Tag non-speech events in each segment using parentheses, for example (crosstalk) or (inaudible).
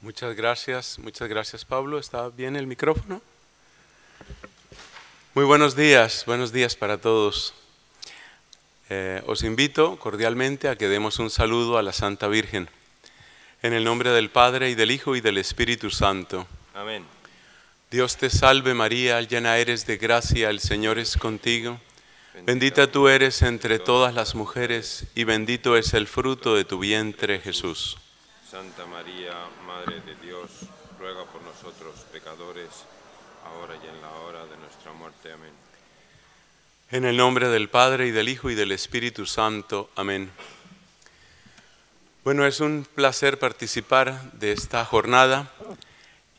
Muchas gracias, muchas gracias Pablo. ¿Está bien el micrófono? Muy buenos días, buenos días para todos. Eh, os invito cordialmente a que demos un saludo a la Santa Virgen, en el nombre del Padre y del Hijo y del Espíritu Santo. Amén. Dios te salve María, llena eres de gracia, el Señor es contigo. Bendita tú eres entre todas las mujeres y bendito es el fruto de tu vientre Jesús. Santa María, Madre de Dios, ruega por nosotros pecadores, ahora y en la hora de nuestra muerte. Amén. En el nombre del Padre y del Hijo y del Espíritu Santo. Amén. Bueno, es un placer participar de esta jornada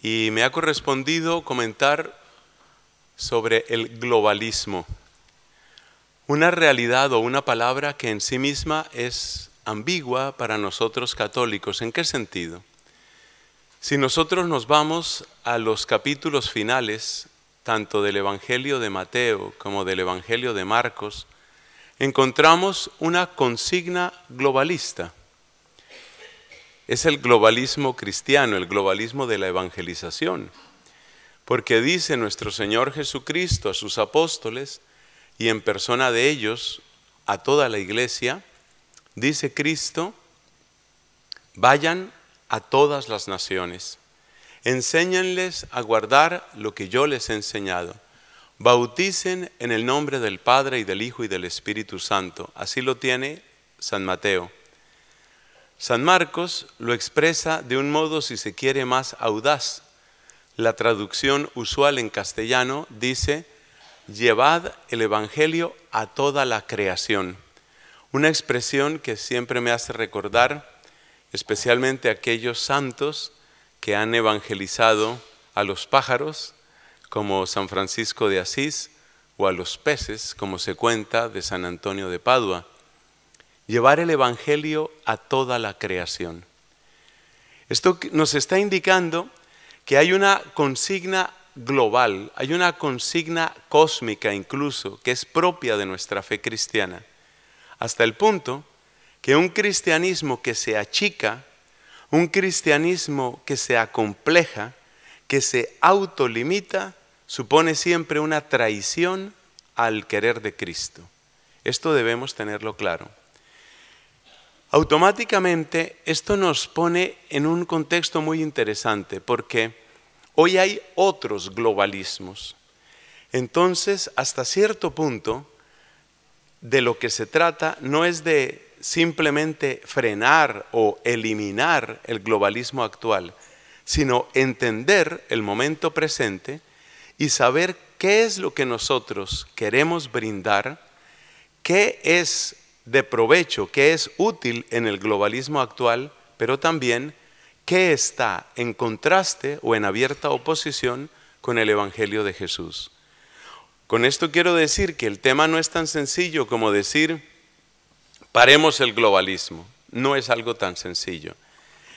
y me ha correspondido comentar sobre el globalismo, una realidad o una palabra que en sí misma es ambigua para nosotros católicos. ¿En qué sentido? Si nosotros nos vamos a los capítulos finales, tanto del Evangelio de Mateo como del Evangelio de Marcos, encontramos una consigna globalista. Es el globalismo cristiano, el globalismo de la evangelización, porque dice nuestro Señor Jesucristo a sus apóstoles y en persona de ellos, a toda la iglesia, dice Cristo, vayan a todas las naciones, enséñenles a guardar lo que yo les he enseñado, bauticen en el nombre del Padre y del Hijo y del Espíritu Santo. Así lo tiene San Mateo. San Marcos lo expresa de un modo, si se quiere, más audaz. La traducción usual en castellano dice, llevad el Evangelio a toda la creación. Una expresión que siempre me hace recordar especialmente aquellos santos que han evangelizado a los pájaros, como San Francisco de Asís, o a los peces, como se cuenta de San Antonio de Padua. Llevar el Evangelio a toda la creación. Esto nos está indicando que hay una consigna global, hay una consigna cósmica incluso, que es propia de nuestra fe cristiana hasta el punto que un cristianismo que se achica, un cristianismo que se acompleja, que se autolimita, supone siempre una traición al querer de Cristo. Esto debemos tenerlo claro. Automáticamente esto nos pone en un contexto muy interesante porque hoy hay otros globalismos. Entonces, hasta cierto punto, de lo que se trata no es de simplemente frenar o eliminar el globalismo actual, sino entender el momento presente y saber qué es lo que nosotros queremos brindar, qué es de provecho, qué es útil en el globalismo actual, pero también qué está en contraste o en abierta oposición con el Evangelio de Jesús. Con esto quiero decir que el tema no es tan sencillo como decir, paremos el globalismo. No es algo tan sencillo.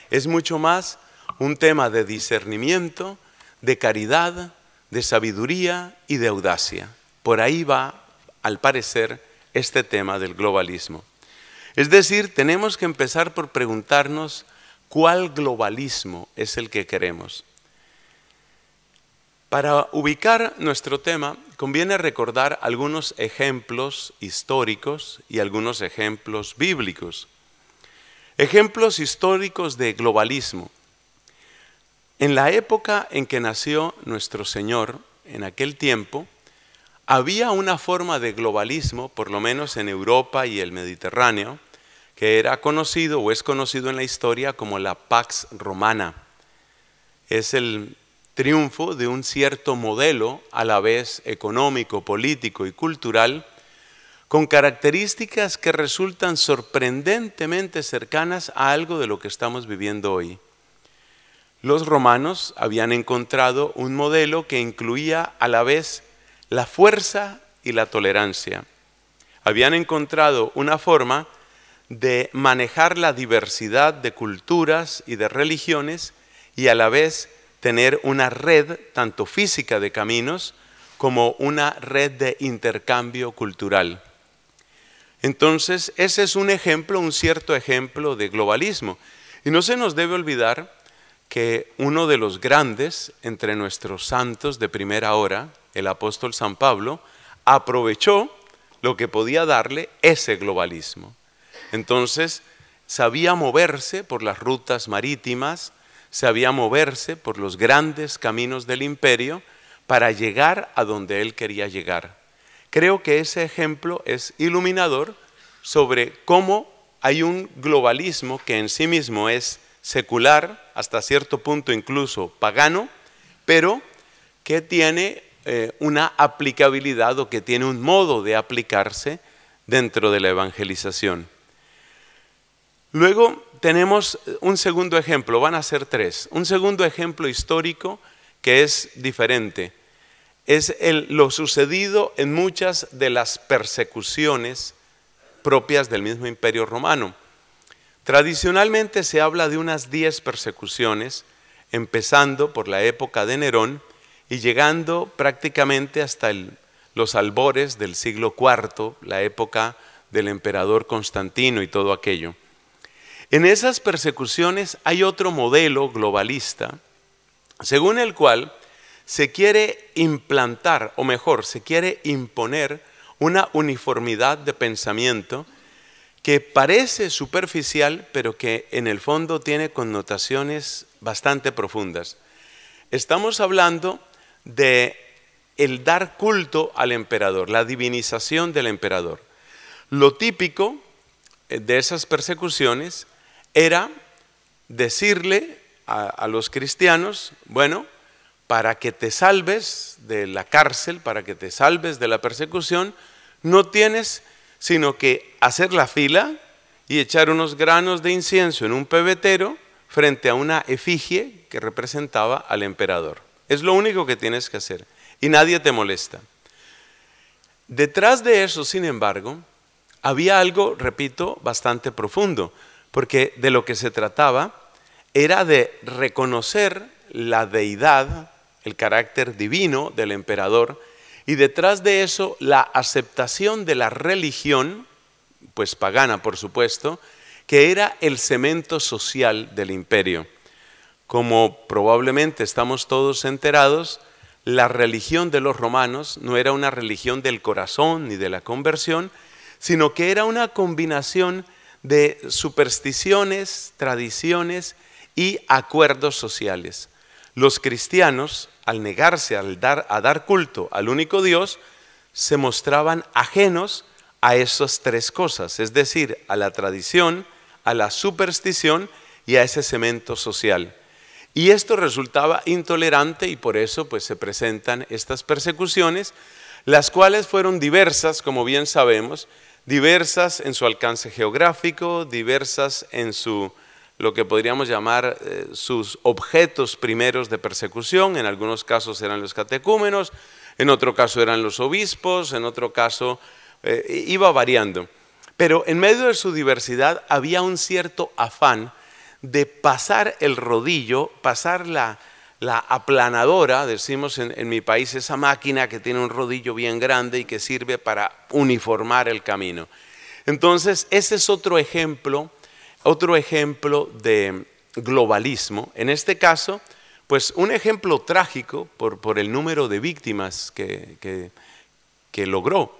Es mucho más un tema de discernimiento, de caridad, de sabiduría y de audacia. Por ahí va, al parecer, este tema del globalismo. Es decir, tenemos que empezar por preguntarnos cuál globalismo es el que queremos. Para ubicar nuestro tema, conviene recordar algunos ejemplos históricos y algunos ejemplos bíblicos. Ejemplos históricos de globalismo. En la época en que nació nuestro Señor, en aquel tiempo, había una forma de globalismo, por lo menos en Europa y el Mediterráneo, que era conocido o es conocido en la historia como la Pax Romana. Es el triunfo de un cierto modelo, a la vez económico, político y cultural, con características que resultan sorprendentemente cercanas a algo de lo que estamos viviendo hoy. Los romanos habían encontrado un modelo que incluía a la vez la fuerza y la tolerancia. Habían encontrado una forma de manejar la diversidad de culturas y de religiones y a la vez tener una red, tanto física de caminos, como una red de intercambio cultural. Entonces, ese es un ejemplo, un cierto ejemplo de globalismo. Y no se nos debe olvidar que uno de los grandes entre nuestros santos de primera hora, el apóstol San Pablo, aprovechó lo que podía darle ese globalismo. Entonces, sabía moverse por las rutas marítimas, sabía moverse por los grandes caminos del imperio para llegar a donde él quería llegar. Creo que ese ejemplo es iluminador sobre cómo hay un globalismo que en sí mismo es secular, hasta cierto punto incluso pagano, pero que tiene eh, una aplicabilidad o que tiene un modo de aplicarse dentro de la evangelización. Luego tenemos eh, un segundo ejemplo, van a ser tres. Un segundo ejemplo histórico que es diferente. Es lo sucedido en muchas de las persecuciones propias del mismo imperio romano. Tradicionalmente se habla de unas diez persecuciones, empezando por la época de Nerón y llegando prácticamente hasta los albores del siglo IV, la época del emperador Constantino y todo aquello. En esas persecuciones hay otro modelo globalista, según el cual se quiere implantar, o mejor, se quiere imponer una uniformidad de pensamiento que parece superficial, pero que en el fondo tiene connotaciones bastante profundas. Estamos hablando de el dar culto al emperador, la divinización del emperador. Lo típico eh, de esas persecuciones era decirle a, los cristianos, bueno, para que te salves de la cárcel, para que te salves de la persecución, no tienes sino que hacer la fila y echar unos granos de incienso en un pebetero frente a una efigie que representaba al emperador. Es lo único que tienes que hacer y nadie te molesta. Detrás de eso, sin embargo, había algo, repito, bastante profundo porque de lo que se trataba era de reconocer la deidad, el carácter divino del emperador, y detrás de eso la aceptación de la religión, pues pagana por supuesto, que era el cemento social del imperio. Como probablemente estamos todos enterados, la religión de los romanos no era una religión del corazón ni de la conversión, sino que era una combinación de supersticiones, tradiciones y acuerdos sociales. Los cristianos, al negarse al dar, a dar culto al único Dios, se mostraban ajenos a esas tres cosas, es decir, a la tradición, a la superstición y a ese cemento social. Y esto resultaba intolerante y por eso pues se presentan estas persecuciones, las cuales fueron diversas, como bien sabemos, diversas en su alcance geográfico, diversas en su lo que podríamos llamar eh, sus objetos primeros de persecución, en algunos casos eran los catecúmenos, en otro caso eran los obispos, en otro caso eh, iba variando. Pero en medio de su diversidad había un cierto afán de pasar el rodillo, pasar la, la aplanadora, decimos en, mi país, esa máquina que tiene un rodillo bien grande y que sirve para uniformar el camino. Entonces, ese es otro ejemplo, otro ejemplo de globalismo. En este caso, pues un ejemplo trágico por, por el número de víctimas que, que, que logró.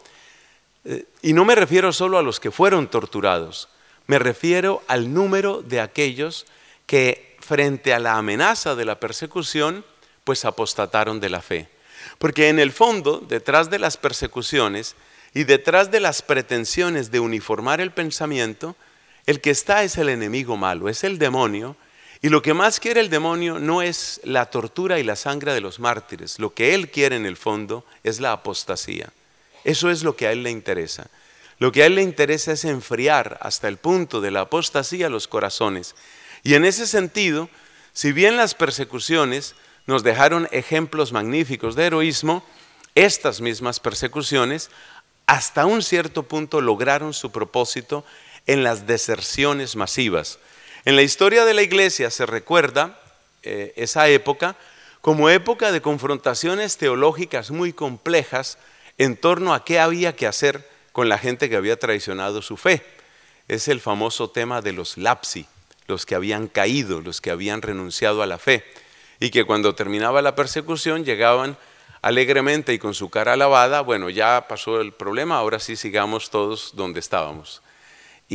Eh, y no me refiero solo a los que fueron torturados, me refiero al número de aquellos que frente a la amenaza de la persecución, pues apostataron de la fe. Porque en el fondo, detrás de las persecuciones y detrás de las pretensiones de uniformar el pensamiento, el que está es el enemigo malo, es el demonio, y lo que más quiere el demonio no es la tortura y la sangre de los mártires, lo que él quiere en el fondo es la apostasía. Eso es lo que a él le interesa. Lo que a él le interesa es enfriar hasta el punto de la apostasía los corazones y en ese sentido, si bien las persecuciones nos dejaron ejemplos magníficos de heroísmo, estas mismas persecuciones hasta un cierto punto lograron su propósito en las deserciones masivas. En la historia de la iglesia se recuerda eh, esa época como época de confrontaciones teológicas muy complejas en torno a qué había que hacer con la gente que había traicionado su fe. Es el famoso tema de los lapsi, los que habían caído, los que habían renunciado a la fe, y que cuando terminaba la persecución llegaban alegremente y con su cara lavada, bueno, ya pasó el problema, ahora sí sigamos todos donde estábamos.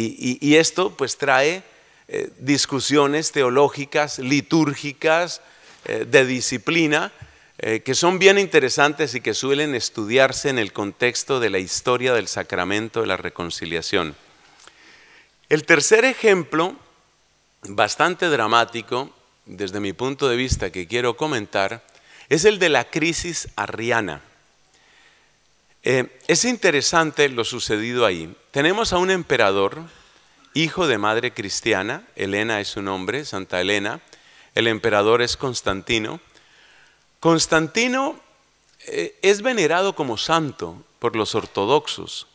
Y, esto pues trae eh, discusiones teológicas, litúrgicas, eh, de disciplina, eh, que son bien interesantes y que suelen estudiarse en el contexto de la historia del sacramento de la reconciliación. El tercer ejemplo bastante dramático, desde mi punto de vista, que quiero comentar, es el de la crisis arriana. Eh, es interesante lo sucedido ahí. Tenemos a un emperador, hijo de madre cristiana, Elena es su nombre, Santa Elena, el emperador es Constantino. Constantino eh, es venerado como santo por los ortodoxos.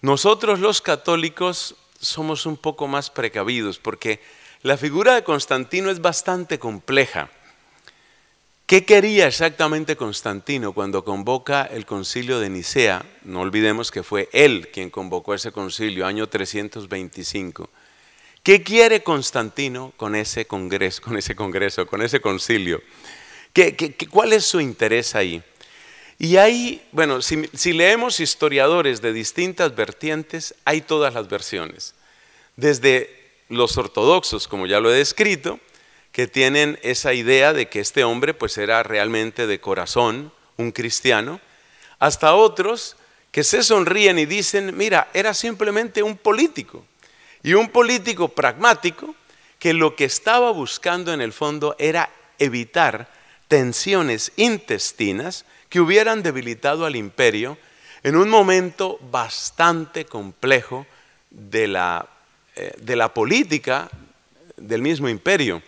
Nosotros los católicos somos un poco más precavidos porque la figura de Constantino es bastante compleja. ¿Qué quería exactamente Constantino cuando convoca el concilio de Nicea? No olvidemos que fue él quien convocó ese concilio, año 325. ¿Qué quiere Constantino con ese congreso, con ese, congreso, con ese concilio? ¿Qué, cuál es su interés ahí? Y ahí, bueno, si leemos historiadores de distintas vertientes, hay todas las versiones. Desde los ortodoxos, como ya lo he descrito, que tienen esa idea de que este hombre pues era realmente de corazón un cristiano, hasta otros que se sonríen y dicen, mira, era simplemente un político, y un político pragmático que lo que estaba buscando en el fondo era evitar tensiones intestinas que hubieran debilitado al imperio en un momento bastante complejo de la eh, de la política del mismo imperio.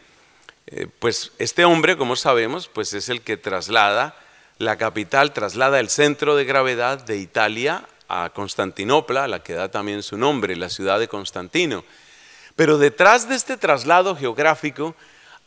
Eh, pues este hombre, como sabemos, pues es el que traslada la capital, traslada el centro de gravedad de Italia a Constantinopla, la que da también su nombre, la ciudad de Constantino. Pero detrás de este traslado geográfico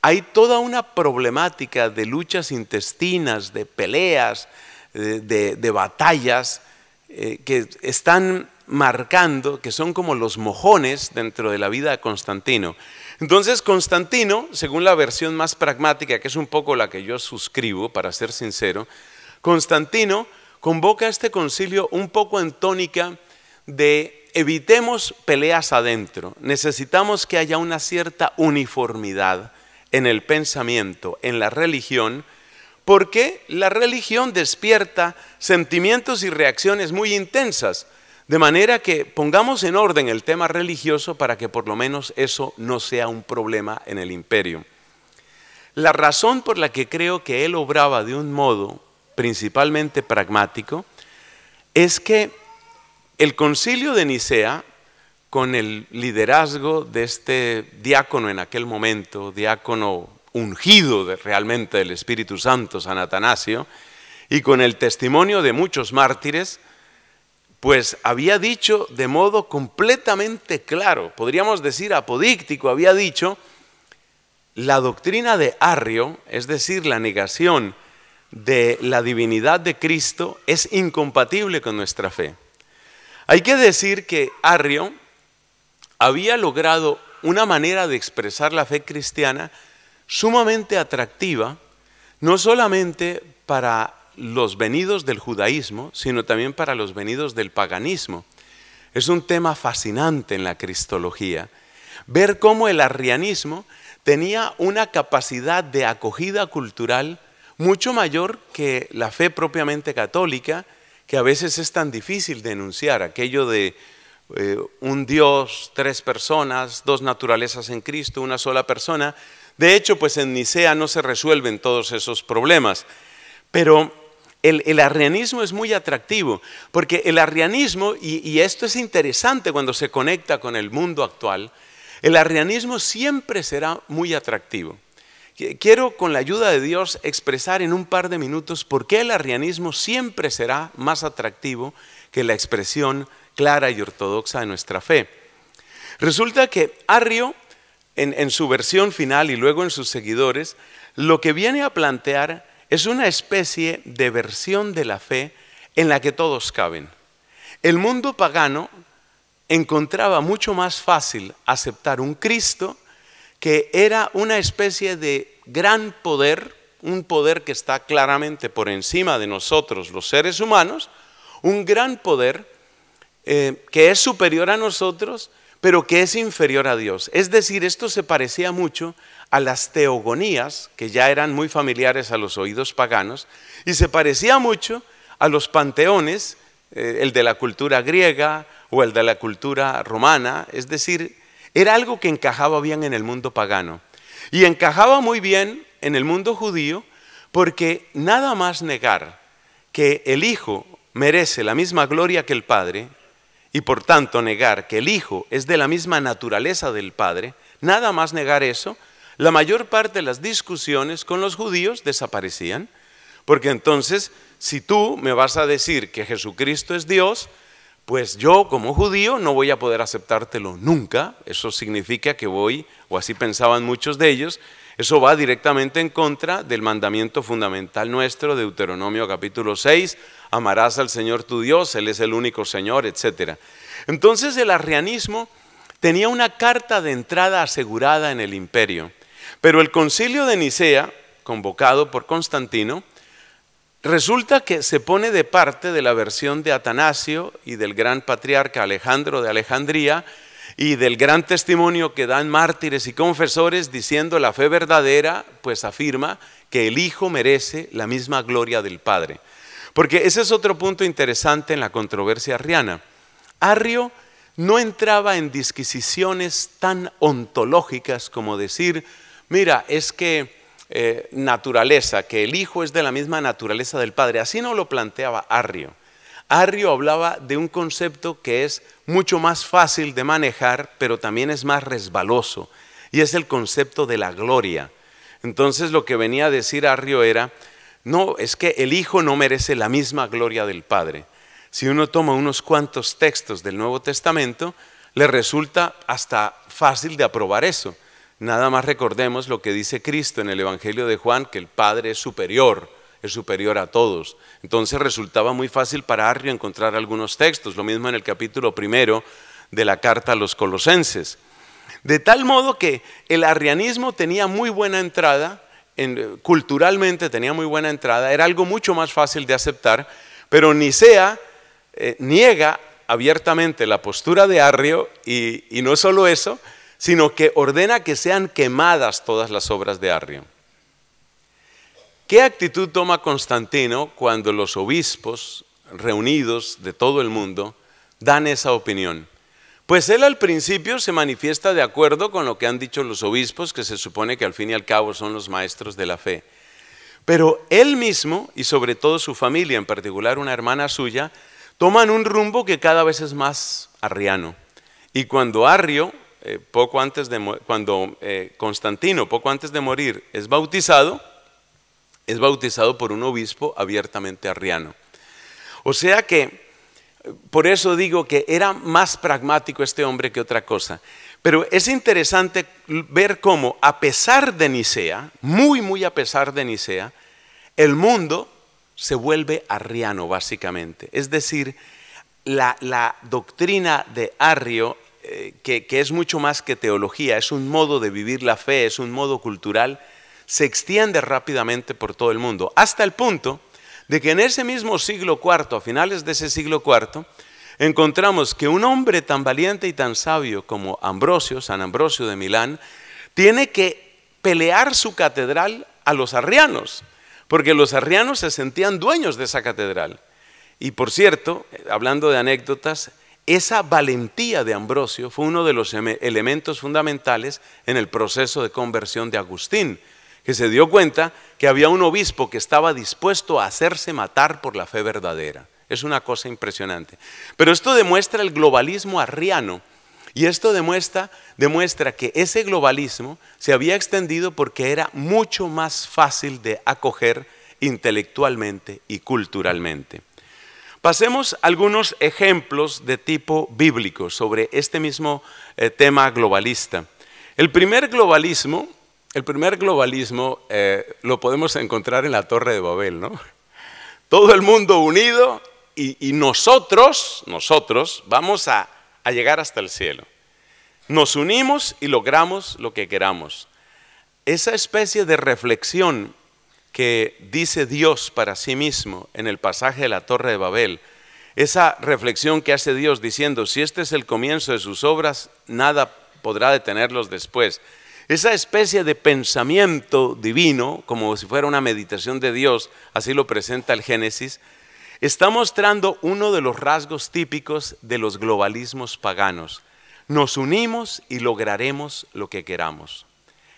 hay toda una problemática de luchas intestinas, de peleas, de, batallas, eh, que están marcando, que son como los mojones dentro de la vida de Constantino. Entonces, Constantino, según la versión más pragmática, que es un poco la que yo suscribo, para ser sincero, Constantino convoca a este concilio un poco en tónica de evitemos peleas adentro, necesitamos que haya una cierta uniformidad en el pensamiento, en la religión, porque la religión despierta sentimientos y reacciones muy intensas. De manera que pongamos en orden el tema religioso para que por lo menos eso no sea un problema en el imperio. La razón por la que creo que él obraba de un modo principalmente pragmático es que el concilio de Nicea, con el liderazgo de este diácono en aquel momento, diácono ungido realmente del Espíritu Santo, San Atanasio, y con el testimonio de muchos mártires, pues había dicho de modo completamente claro, podríamos decir apodíctico, había dicho, la doctrina de Arrio, es decir, la negación de la divinidad de Cristo, es incompatible con nuestra fe. Hay que decir que Arrio había logrado una manera de expresar la fe cristiana sumamente atractiva, no solamente para los venidos del judaísmo, sino también para los venidos del paganismo. Es un tema fascinante en la cristología, ver cómo el arrianismo tenía una capacidad de acogida cultural mucho mayor que la fe propiamente católica, que a veces es tan difícil denunciar, aquello de eh, un Dios, tres personas, dos naturalezas en Cristo, una sola persona. De hecho, pues en Nicea no se resuelven todos esos problemas. Pero el, arrianismo es muy atractivo, porque el arrianismo, y, esto es interesante cuando se conecta con el mundo actual, el arrianismo siempre será muy atractivo. Quiero, con la ayuda de Dios, expresar en un par de minutos por qué el arrianismo siempre será más atractivo que la expresión clara y ortodoxa de nuestra fe. Resulta que Arrio, en su versión final y luego en sus seguidores, lo que viene a plantear es una especie de versión de la fe en la que todos caben. El mundo pagano encontraba mucho más fácil aceptar un Cristo que era una especie de gran poder, un poder que está claramente por encima de nosotros los seres humanos, un gran poder eh, que es superior a nosotros pero que es inferior a Dios. Es decir, esto se parecía mucho a las teogonías, que ya eran muy familiares a los oídos paganos, y se parecía mucho a los panteones, eh, el de la cultura griega o el de la cultura romana, es decir, era algo que encajaba bien en el mundo pagano. Y encajaba muy bien en el mundo judío porque nada más negar que el Hijo merece la misma gloria que el Padre, y por tanto negar que el Hijo es de la misma naturaleza del Padre, nada más negar eso, la mayor parte de las discusiones con los judíos desaparecían, porque entonces si tú me vas a decir que Jesucristo es Dios, pues yo como judío no voy a poder aceptártelo nunca, eso significa que voy, o así pensaban muchos de ellos, eso va directamente en contra del mandamiento fundamental nuestro, de Deuteronomio capítulo 6, amarás al Señor tu Dios, Él es el único Señor, etc. Entonces el arrianismo tenía una carta de entrada asegurada en el imperio, pero el concilio de Nicea, convocado por Constantino, Resulta que se pone de parte de la versión de Atanasio y del gran patriarca Alejandro de Alejandría, y del gran testimonio que dan mártires y confesores diciendo la fe verdadera, pues afirma que el Hijo merece la misma gloria del Padre. Porque ese es otro punto interesante en la controversia arriana. Arrio no entraba en disquisiciones tan ontológicas como decir, mira, es que eh, naturaleza, que el Hijo es de la misma naturaleza del Padre. Así no lo planteaba Arrio. Arrio hablaba de un concepto que es mucho más fácil de manejar, pero también es más resbaloso, y es el concepto de la gloria. Entonces lo que venía a decir Arrio era, no, es que el Hijo no merece la misma gloria del Padre. Si uno toma unos cuantos textos del Nuevo Testamento, le resulta hasta fácil de aprobar eso. Nada más recordemos lo que dice Cristo en el Evangelio de Juan, que el Padre es superior es superior a todos. Entonces resultaba muy fácil para Arrio encontrar algunos textos, lo mismo en el capítulo primero de la carta a los colosenses. De tal modo que el arrianismo tenía muy buena entrada, eh, culturalmente tenía muy buena entrada, era algo mucho más fácil de aceptar, pero Nicea eh, niega abiertamente la postura de Arrio y, y no solo eso, sino que ordena que sean quemadas todas las obras de Arrio. ¿Qué actitud toma Constantino cuando los obispos reunidos de todo el mundo dan esa opinión? Pues él al principio se manifiesta de acuerdo con lo que han dicho los obispos, que se supone que al fin y al cabo son los maestros de la fe. Pero él mismo, y sobre todo su familia, en particular una hermana suya, toman un rumbo que cada vez es más arriano. Y cuando Arrio, eh, poco antes de, cuando eh, Constantino, poco antes de morir, es bautizado, es bautizado por un obispo abiertamente arriano. O sea que, por eso digo que era más pragmático este hombre que otra cosa. Pero es interesante ver cómo, a pesar de Nicea, muy, muy a pesar de Nicea, el mundo se vuelve arriano, básicamente. Es decir, la, doctrina de Arrio, eh, que es mucho más que teología, es un modo de vivir la fe, es un modo cultural, se extiende rápidamente por todo el mundo, hasta el punto de que en ese mismo siglo IV, a finales de ese siglo IV, encontramos que un hombre tan valiente y tan sabio como Ambrosio, San Ambrosio de Milán, tiene que pelear su catedral a los arrianos, porque los arrianos se sentían dueños de esa catedral. Y por cierto, hablando de anécdotas, esa valentía de Ambrosio fue uno de los elementos fundamentales en el proceso de conversión de Agustín, que se dio cuenta que había un obispo que estaba dispuesto a hacerse matar por la fe verdadera. Es una cosa impresionante. Pero esto demuestra el globalismo arriano y esto demuestra, demuestra que ese globalismo se había extendido porque era mucho más fácil de acoger intelectualmente y culturalmente. Pasemos a algunos ejemplos de tipo bíblico sobre este mismo eh, tema globalista. El primer globalismo el primer globalismo eh, lo podemos encontrar en la Torre de Babel, ¿no? Todo el mundo unido y, nosotros, nosotros, vamos a, a llegar hasta el cielo. Nos unimos y logramos lo que queramos. Esa especie de reflexión que dice Dios para sí mismo en el pasaje de la Torre de Babel, esa reflexión que hace Dios diciendo, si este es el comienzo de sus obras, nada podrá detenerlos después. Esa especie de pensamiento divino, como si fuera una meditación de Dios, así lo presenta el Génesis, está mostrando uno de los rasgos típicos de los globalismos paganos. Nos unimos y lograremos lo que queramos.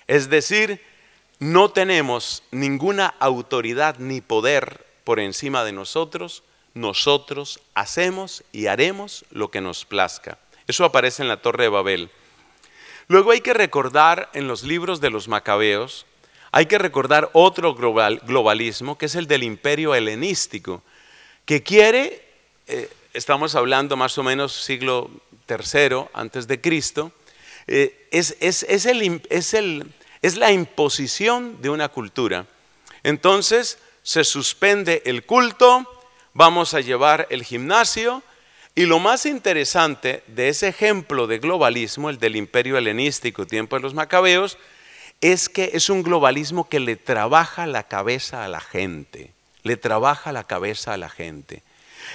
Es decir, no tenemos ninguna autoridad ni poder por encima de nosotros, nosotros hacemos y haremos lo que nos plazca. Eso aparece en la Torre de Babel. Luego hay que recordar en los libros de los macabeos, hay que recordar otro globalismo, que es el del imperio helenístico, que quiere, eh, estamos hablando más o menos siglo III antes de Cristo, eh, es la imposición de una cultura. Entonces se suspende el culto, vamos a llevar el gimnasio, y lo más interesante de ese ejemplo de globalismo, el del imperio helenístico, tiempo de los macabeos, es que es un globalismo que le trabaja la cabeza a la gente, le trabaja la cabeza a la gente.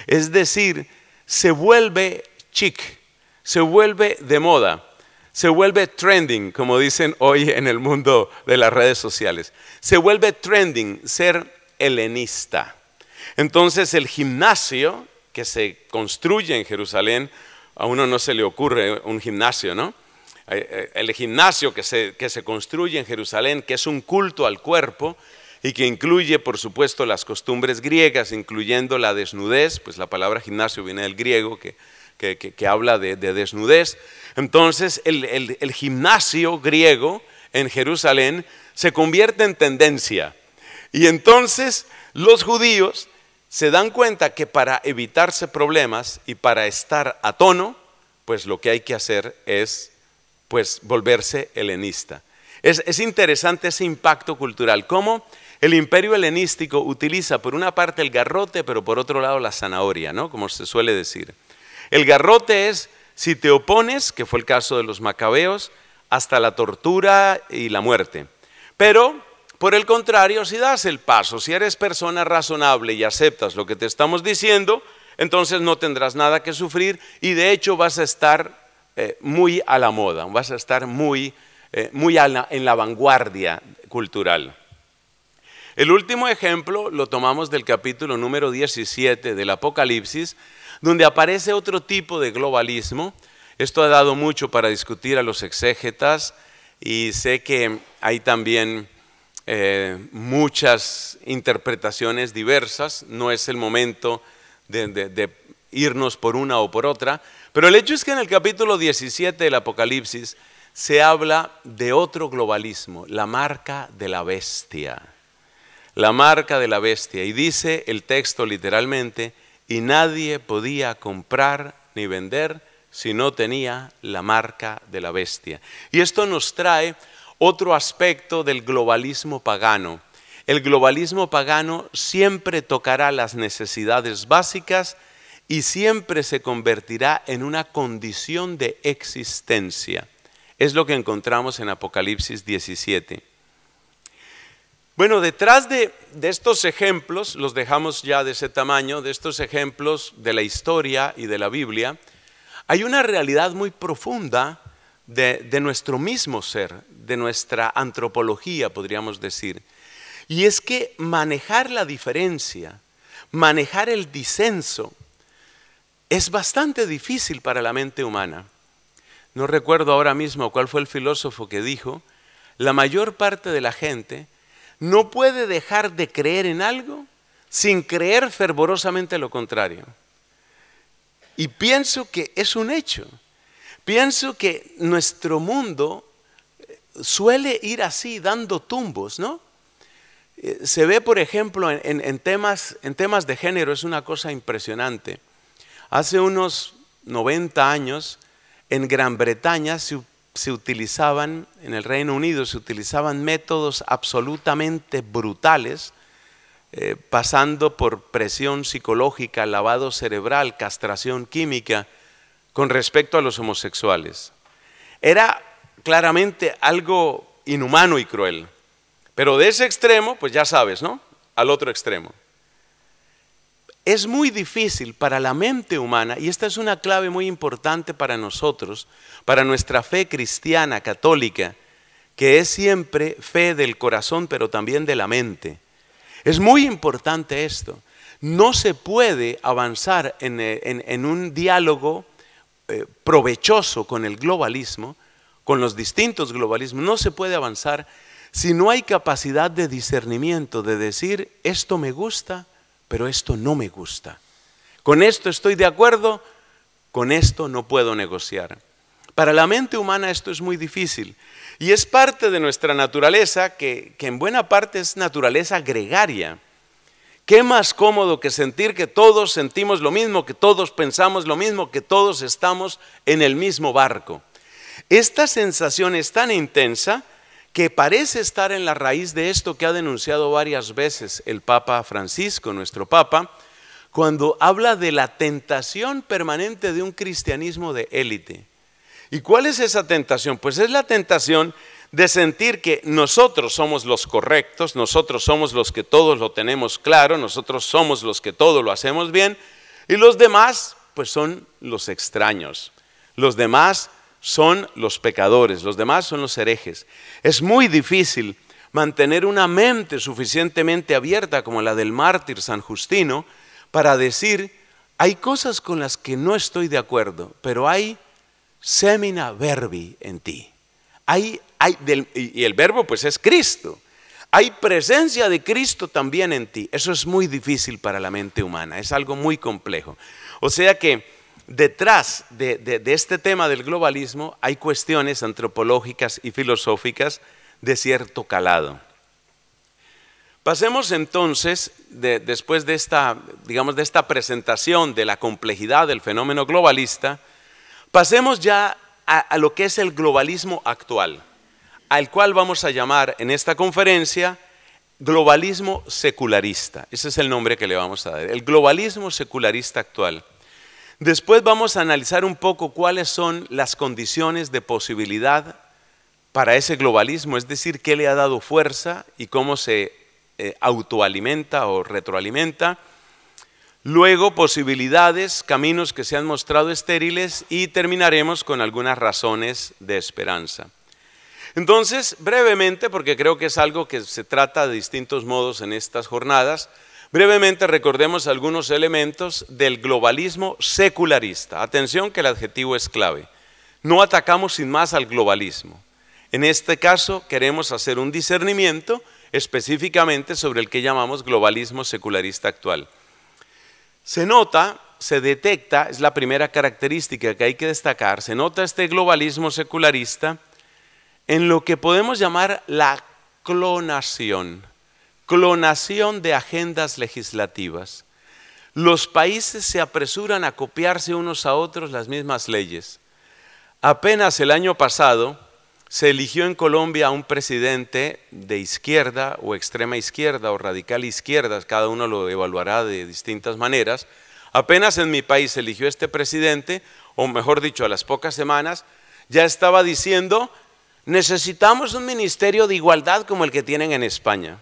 Es decir, se vuelve chic, se vuelve de moda, se vuelve trending, como dicen hoy en el mundo de las redes sociales. Se vuelve trending ser helenista. Entonces el gimnasio que se construye en Jerusalén, a uno no se le ocurre un gimnasio, ¿no? Eh, eh, el gimnasio que se, construye en Jerusalén, que es un culto al cuerpo y que incluye, por supuesto, las costumbres griegas, incluyendo la desnudez, pues la palabra gimnasio viene del griego, que, habla de, desnudez. Entonces, el, gimnasio griego en Jerusalén se convierte en tendencia. Y entonces los judíos se dan cuenta que para evitarse problemas y para estar a tono, pues lo que hay que hacer es pues volverse helenista. Es, es interesante ese impacto cultural, cómo el imperio helenístico utiliza por una parte el garrote, pero por otro lado la zanahoria, ¿no? Como se suele decir. El garrote es si te opones, que fue el caso de los macabeos, hasta la tortura y la muerte. Pero por el contrario, si das el paso, si eres persona razonable y aceptas lo que te estamos diciendo, entonces no tendrás nada que sufrir y de hecho vas a estar eh, muy a la moda, vas a estar muy, eh, en la vanguardia cultural. El último ejemplo lo tomamos del capítulo número 17 del Apocalipsis, donde aparece otro tipo de globalismo. Esto ha dado mucho para discutir a los exégetas y sé que hay también eh, muchas interpretaciones diversas, no es el momento de, de irnos por una o por otra, pero el hecho es que en el capítulo 17 del Apocalipsis se habla de otro globalismo, la marca de la bestia. La marca de la bestia. Y dice el texto literalmente, y nadie podía comprar ni vender si no tenía la marca de la bestia. Y esto nos trae otro aspecto del globalismo pagano. El globalismo pagano siempre tocará las necesidades básicas y siempre se convertirá en una condición de existencia. Es lo que encontramos en Apocalipsis 17. Bueno, detrás de, estos ejemplos, los dejamos ya de ese tamaño, de estos ejemplos de la historia y de la Biblia, hay una realidad muy profunda de, de nuestro mismo ser, de nuestra antropología, podríamos decir. Y es que manejar la diferencia, manejar el disenso, es bastante difícil para la mente humana. No recuerdo ahora mismo cuál fue el filósofo que dijo, la mayor parte de la gente no puede dejar de creer en algo sin creer fervorosamente lo contrario. Y pienso que es un hecho. Pienso que nuestro mundo suele ir así dando tumbos, ¿no? Eh, se ve, por ejemplo, en, temas, en temas de género, es una cosa impresionante. Hace unos 90 años, en Gran Bretaña se, se utilizaban, en el Reino Unido se utilizaban métodos absolutamente brutales eh, pasando por presión psicológica, lavado cerebral, castración química, con respecto a los homosexuales. Era claramente algo inhumano y cruel. Pero de ese extremo, pues ya sabes, ¿no? Al otro extremo. Es muy difícil para la mente humana, y esta es una clave muy importante para nosotros, para nuestra fe cristiana, católica, que es siempre fe del corazón, pero también de la mente. Es muy importante esto. No se puede avanzar en, eh, un diálogo eh, provechoso con el globalismo con los distintos globalismos, no se puede avanzar si no hay capacidad de discernimiento, de decir, esto me gusta, pero esto no me gusta. Con esto estoy de acuerdo, con esto no puedo negociar. Para la mente humana esto es muy difícil y es parte de nuestra naturaleza, que, en buena parte es naturaleza gregaria. ¿Qué más cómodo que sentir que todos sentimos lo mismo, que todos pensamos lo mismo, que todos estamos en el mismo barco? Esta sensación es tan intensa que parece estar en la raíz de esto que ha denunciado varias veces el Papa Francisco, nuestro Papa, cuando habla de la tentación permanente de un cristianismo de élite. ¿Y cuál es esa tentación? Pues es la tentación de sentir que nosotros somos los correctos, nosotros somos los que todos lo tenemos claro, nosotros somos los que todo lo hacemos bien, y los demás pues son los extraños. Los demás son los pecadores, los demás son los herejes. Es muy difícil mantener una mente suficientemente abierta como la del mártir San Justino para decir, hay cosas con las que no estoy de acuerdo, pero hay semina verbi en ti. Hay, y el verbo pues es Cristo. Hay presencia de Cristo también en ti. Eso es muy difícil para la mente humana, es algo muy complejo. O sea que detrás de, este tema del globalismo hay cuestiones antropológicas y filosóficas de cierto calado. Pasemos entonces, después de esta, de presentación de la complejidad del fenómeno globalista, pasemos ya a, a, lo que es el globalismo actual, al cual vamos a llamar en esta conferencia globalismo secularista. Ese es el nombre que le vamos a dar, el globalismo secularista actual. Después vamos a analizar un poco cuáles son las condiciones de posibilidad para ese globalismo, es decir, qué le ha dado fuerza y cómo se eh, autoalimenta o retroalimenta. Luego, posibilidades, caminos que se han mostrado estériles y terminaremos con algunas razones de esperanza. Entonces, brevemente, porque creo que es algo que se trata de distintos modos en estas jornadas, Brevemente recordemos algunos elementos del globalismo secularista. Atención que el adjetivo es clave. No atacamos sin más al globalismo. En este caso queremos hacer un discernimiento específicamente sobre el que llamamos globalismo secularista actual. Se nota, se detecta, es la primera característica que hay que destacar, se nota este globalismo secularista en lo que podemos llamar la clonación clonación de agendas legislativas. Los países se apresuran a copiarse unos a otros las mismas leyes. Apenas el año pasado se eligió en Colombia a un presidente de izquierda o extrema izquierda o radical izquierda, cada uno lo evaluará de distintas maneras. Apenas en mi país se eligió este presidente, o mejor dicho, a las pocas semanas, ya estaba diciendo, necesitamos un ministerio de igualdad como el que tienen en España.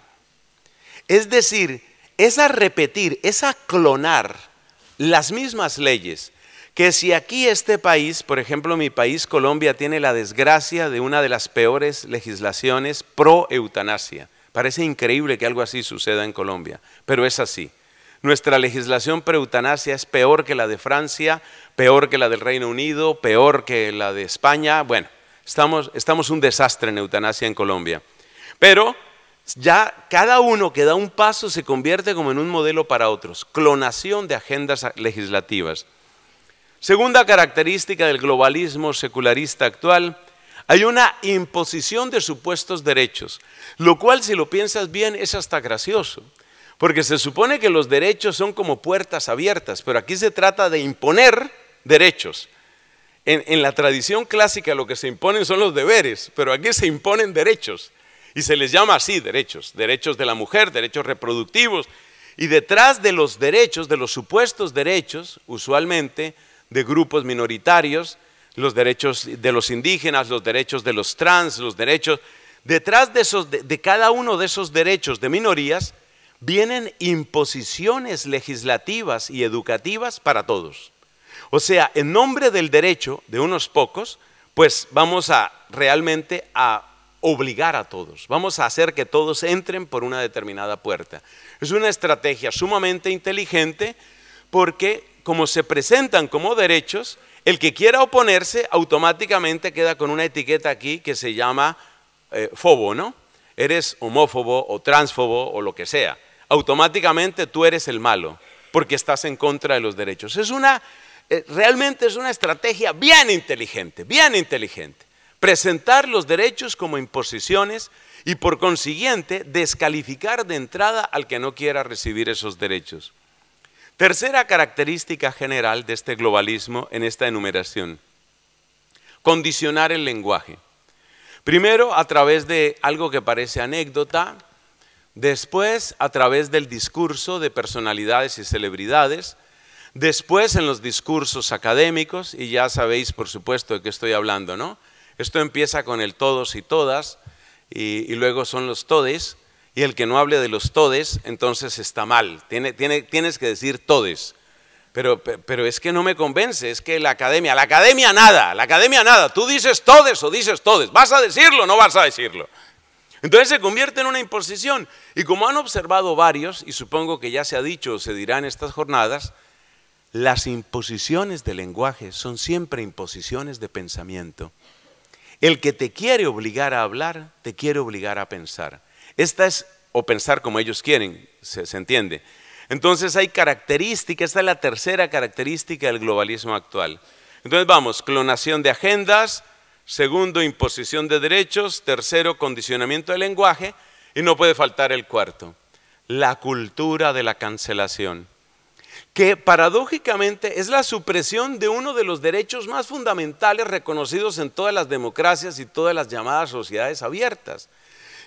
Es decir, es a repetir, es a clonar las mismas leyes. Que si aquí este país, por ejemplo mi país Colombia, tiene la desgracia de una de las peores legislaciones pro eutanasia. Parece increíble que algo así suceda en Colombia, pero es así. Nuestra legislación pro eutanasia es peor que la de Francia, peor que la del Reino Unido, peor que la de España. Bueno, estamos, estamos un desastre en eutanasia en Colombia. Pero ya cada uno que da un paso se convierte como en un modelo para otros. Clonación de agendas legislativas. Segunda característica del globalismo secularista actual, hay una imposición de supuestos derechos, lo cual si lo piensas bien es hasta gracioso, porque se supone que los derechos son como puertas abiertas, pero aquí se trata de imponer derechos. En, la tradición clásica lo que se imponen son los deberes, pero aquí se imponen derechos. Y se les llama así derechos, derechos de la mujer, derechos reproductivos. Y detrás de los derechos, de los supuestos derechos, usualmente de grupos minoritarios, los derechos de los indígenas, los derechos de los trans, los derechos, detrás de, esos, de, cada uno de esos derechos de minorías, vienen imposiciones legislativas y educativas para todos. O sea, en nombre del derecho de unos pocos, pues vamos a realmente a obligar a todos, vamos a hacer que todos entren por una determinada puerta. Es una estrategia sumamente inteligente porque como se presentan como derechos, el que quiera oponerse automáticamente queda con una etiqueta aquí que se llama eh, fobo, ¿no? Eres homófobo o transfobo o lo que sea. Automáticamente tú eres el malo porque estás en contra de los derechos. Es una, eh, realmente es una estrategia bien inteligente, bien inteligente presentar los derechos como imposiciones y por consiguiente descalificar de entrada al que no quiera recibir esos derechos. Tercera característica general de este globalismo en esta enumeración, condicionar el lenguaje. Primero a través de algo que parece anécdota, después a través del discurso de personalidades y celebridades, después en los discursos académicos, y ya sabéis por supuesto de qué estoy hablando, ¿no? Esto empieza con el todos y todas, y, luego son los todes, y el que no hable de los todes, entonces está mal. tienes que decir todes. Pero, pero es que no me convence, es que la academia, la academia nada, la academia nada. Tú dices todes o dices todes. ¿Vas a decirlo o no vas a decirlo? Entonces se convierte en una imposición. Y como han observado varios, y supongo que ya se ha dicho o se dirá en estas jornadas, las imposiciones de lenguaje son siempre imposiciones de pensamiento. El que te quiere obligar a hablar, te quiere obligar a pensar. Esta es, o pensar como ellos quieren, se, entiende. Entonces hay características, esta es la tercera característica del globalismo actual. Entonces vamos, clonación de agendas, segundo, imposición de derechos, tercero, condicionamiento del lenguaje, y no puede faltar el cuarto, la cultura de la cancelación que paradójicamente es la supresión de uno de los derechos más fundamentales reconocidos en todas las democracias y todas las llamadas sociedades abiertas.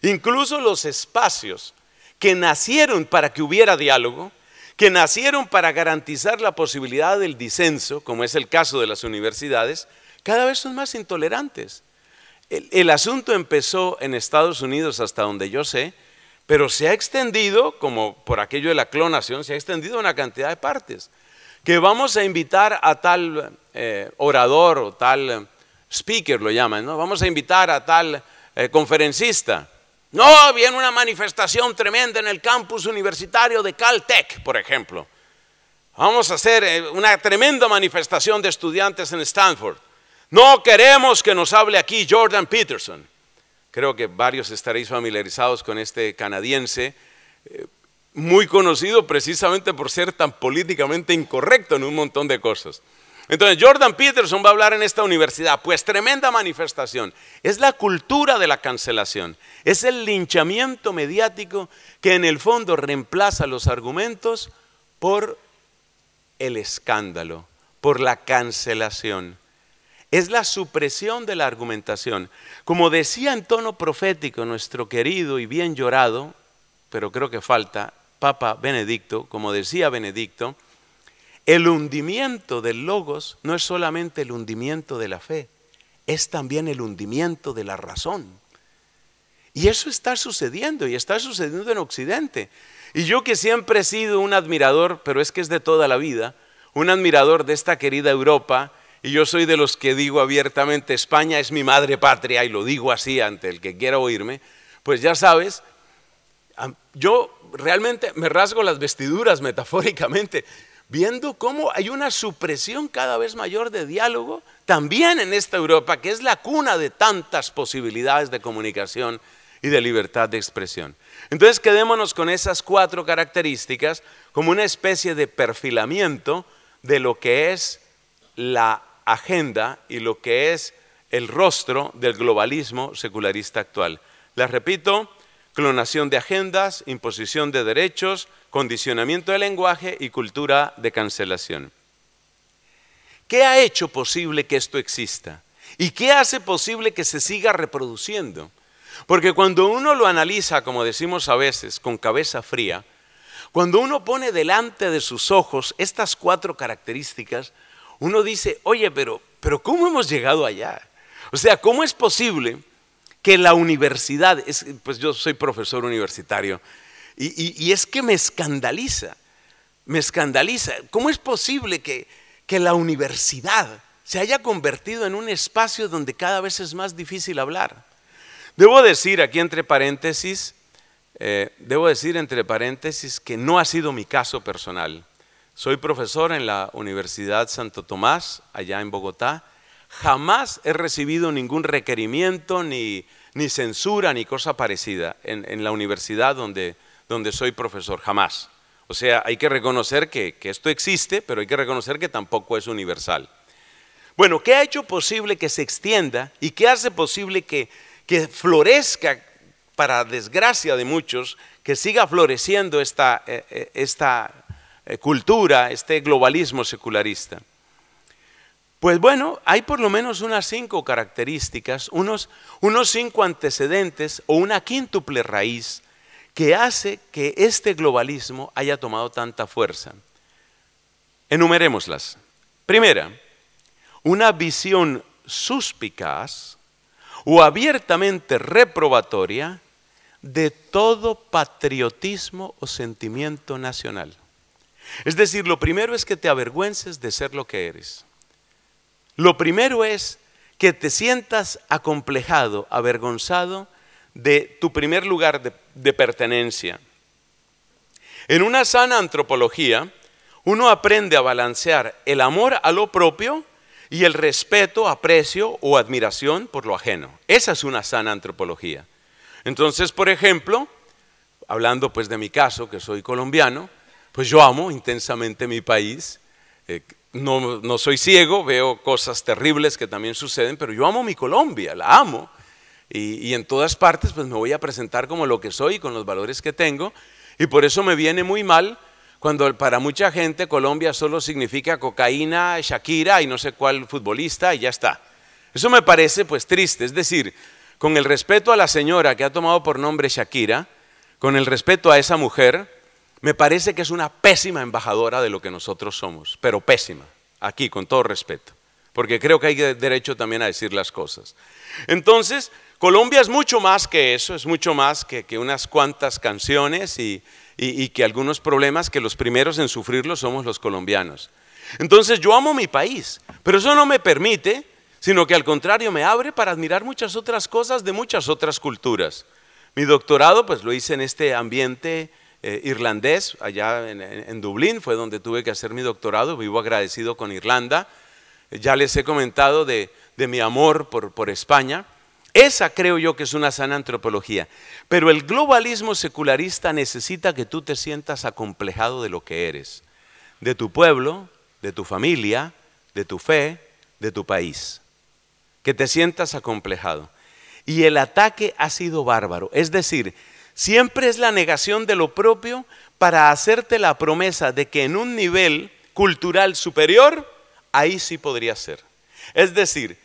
Incluso los espacios que nacieron para que hubiera diálogo, que nacieron para garantizar la posibilidad del disenso, como es el caso de las universidades, cada vez son más intolerantes. El, asunto empezó en Estados Unidos, hasta donde yo sé, pero se ha extendido, como por aquello de la clonación, se ha extendido una cantidad de partes. Que vamos a invitar a tal eh, orador o tal eh, speaker, lo llaman, ¿no? Vamos a invitar a tal eh, conferencista. No, viene una manifestación tremenda en el campus universitario de Caltech, por ejemplo. Vamos a hacer una tremenda manifestación de estudiantes en Stanford. No queremos que nos hable aquí Jordan Peterson. Creo que varios estaréis familiarizados con este canadiense, eh, muy conocido precisamente por ser tan políticamente incorrecto en un montón de cosas. Entonces Jordan Peterson va a hablar en esta universidad, pues tremenda manifestación. Es la cultura de la cancelación, es el linchamiento mediático que en el fondo reemplaza los argumentos por el escándalo, por la cancelación es la supresión de la argumentación. Como decía en tono profético nuestro querido y bien llorado, pero creo que falta, Papa Benedicto, como decía Benedicto, el hundimiento del logos no es solamente el hundimiento de la fe, es también el hundimiento de la razón. Y eso está sucediendo y está sucediendo en Occidente. Y yo que siempre he sido un admirador, pero es que es de toda la vida, un admirador de esta querida Europa y yo soy de los que digo abiertamente, España es mi madre patria, y lo digo así ante el que quiera oírme, pues ya sabes, yo realmente me rasgo las vestiduras (laughs) metafóricamente, viendo cómo hay una supresión cada vez mayor de diálogo, también en esta Europa, que es la cuna de tantas posibilidades de comunicación y de libertad de expresión. Entonces quedémonos con esas cuatro características como una especie de perfilamiento de lo que es la agenda y lo que es el rostro del globalismo secularista actual. Les repito, clonación de agendas, imposición de derechos, condicionamiento del lenguaje y cultura de cancelación. ¿Qué ha hecho posible que esto exista? ¿Y qué hace posible que se siga reproduciendo? Porque cuando uno lo analiza, como decimos a veces, con cabeza fría, cuando uno pone delante de sus ojos estas cuatro características, uno dice, oye, pero, pero ¿cómo hemos llegado allá? O sea, ¿cómo es posible que la universidad, pues yo soy profesor universitario, y, es que me escandaliza, me escandaliza, ¿cómo es posible que, la universidad se haya convertido en un espacio donde cada vez es más difícil hablar? Debo decir aquí entre paréntesis, eh, debo decir entre paréntesis que no ha sido mi caso personal. Soy profesor en la Universidad Santo Tomás, allá en Bogotá. Jamás he recibido ningún requerimiento, ni, ni censura, ni cosa parecida en, la universidad donde, donde soy profesor, jamás. O sea, hay que reconocer que, esto existe, pero hay que reconocer que tampoco es universal. Bueno, ¿qué ha hecho posible que se extienda y qué hace posible que, que florezca, para desgracia de muchos, que siga floreciendo esta, eh, eh, esta eh, cultura, este globalismo secularista. Pues bueno, hay por lo menos unas cinco características, unos, unos cinco antecedentes o una quíntuple raíz que hace que este globalismo haya tomado tanta fuerza. Enumerémoslas. Primera, una visión suspicaz o abiertamente reprobatoria de todo patriotismo o sentimiento nacional. Es decir, lo primero es que te avergüences de ser lo que eres. Lo primero es que te sientas acomplejado, avergonzado de tu primer lugar de, pertenencia. En una sana antropología, uno aprende a balancear el amor a lo propio y el respeto, aprecio o admiración por lo ajeno. Esa es una sana antropología. Entonces, por ejemplo, hablando pues de mi caso, que soy colombiano, pues yo amo intensamente mi país. Eh, no, soy ciego, veo cosas terribles que también suceden, pero yo amo mi Colombia, la amo. Y, y, en todas partes pues me voy a presentar como lo que soy, con los valores que tengo, y por eso me viene muy mal cuando para mucha gente Colombia solo significa cocaína, Shakira y no sé cuál futbolista y ya está. Eso me parece pues triste, es decir, con el respeto a la señora que ha tomado por nombre Shakira, con el respeto a esa mujer, me parece que es una pésima embajadora de lo que nosotros somos, pero pésima, aquí con todo respeto, porque creo que hay derecho también a decir las cosas. Entonces, Colombia es mucho más que eso, es mucho más que, unas cuantas canciones y, y que algunos problemas que los primeros en sufrirlos somos los colombianos. Entonces yo amo mi país, pero eso no me permite, sino que al contrario me abre para admirar muchas otras cosas de muchas otras culturas. Mi doctorado pues lo hice en este ambiente eh, irlandés, allá en, Dublín, fue donde tuve que hacer mi doctorado, vivo agradecido con Irlanda. Ya les he comentado de, mi amor por, por España. Esa creo yo que es una sana antropología. Pero el globalismo secularista necesita que tú te sientas acomplejado de lo que eres, de tu pueblo, de tu familia, de tu fe, de tu país. Que te sientas acomplejado. Y el ataque ha sido bárbaro. Es decir, Siempre es la negación de lo propio para hacerte la promesa de que en un nivel cultural superior, ahí sí podría ser. Es decir,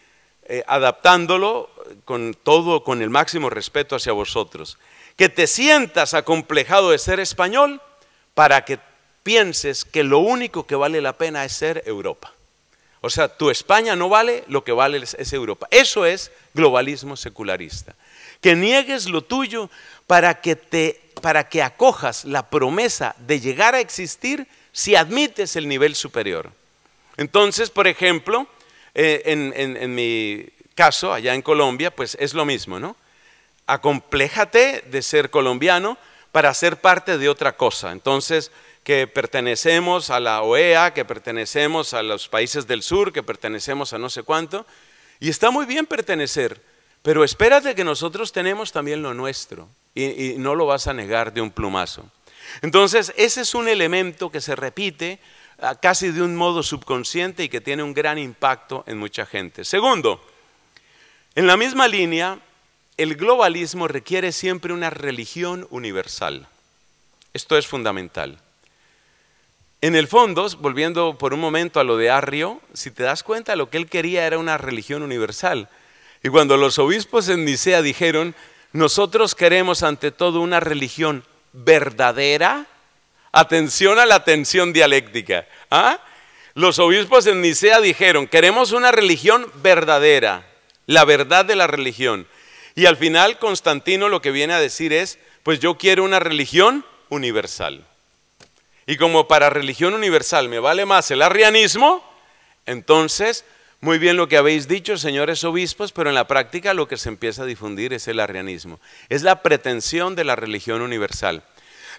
eh, adaptándolo eh, con todo, con el máximo respeto hacia vosotros, que te sientas acomplejado de ser español para que pienses que lo único que vale la pena es ser Europa. O sea, tu España no vale, lo que vale es, Europa. Eso es globalismo secularista. Que niegues lo tuyo para que, te, para que acojas la promesa de llegar a existir si admites el nivel superior. Entonces, por ejemplo, eh, en, mi caso, allá en Colombia, pues es lo mismo, ¿no? Acompléjate de ser colombiano para ser parte de otra cosa. Entonces, que pertenecemos a la OEA, que pertenecemos a los países del sur, que pertenecemos a no sé cuánto, y está muy bien pertenecer, pero espérate que nosotros tenemos también lo nuestro y, no lo vas a negar de un plumazo. Entonces, ese es un elemento que se repite ah, casi de un modo subconsciente y que tiene un gran impacto en mucha gente. Segundo, en la misma línea, el globalismo requiere siempre una religión universal. Esto es fundamental. En el fondo, volviendo por un momento a lo de Arrio, si te das cuenta, lo que él quería era una religión universal. Y cuando los obispos en Nicea dijeron, nosotros queremos ante todo una religión verdadera, atención a la tensión dialéctica. ¿ah? Los obispos en Nicea dijeron, queremos una religión verdadera, la verdad de la religión. Y al final Constantino lo que viene a decir es, pues yo quiero una religión universal. Y como para religión universal me vale más el arrianismo, entonces muy bien lo que habéis dicho, señores obispos, pero en la práctica lo que se empieza a difundir es el arrianismo. Es la pretensión de la religión universal.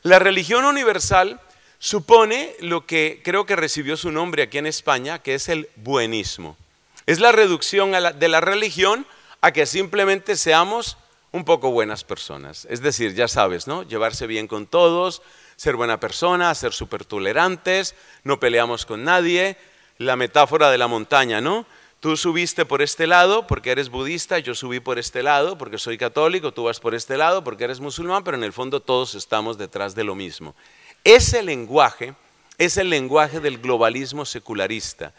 La religión universal supone lo que creo que recibió su nombre aquí en España, que es el buenismo. Es la reducción de la religión a que simplemente seamos un poco buenas personas. Es decir, ya sabes, ¿no? Llevarse bien con todos, ser buena persona, ser súper tolerantes, no peleamos con nadie, la metáfora de la montaña, ¿no? Tú subiste por este lado porque eres budista, yo subí por este lado porque soy católico, tú vas por este lado porque eres musulmán, pero en el fondo todos estamos detrás de lo mismo. Ese lenguaje es el lenguaje del globalismo secularista,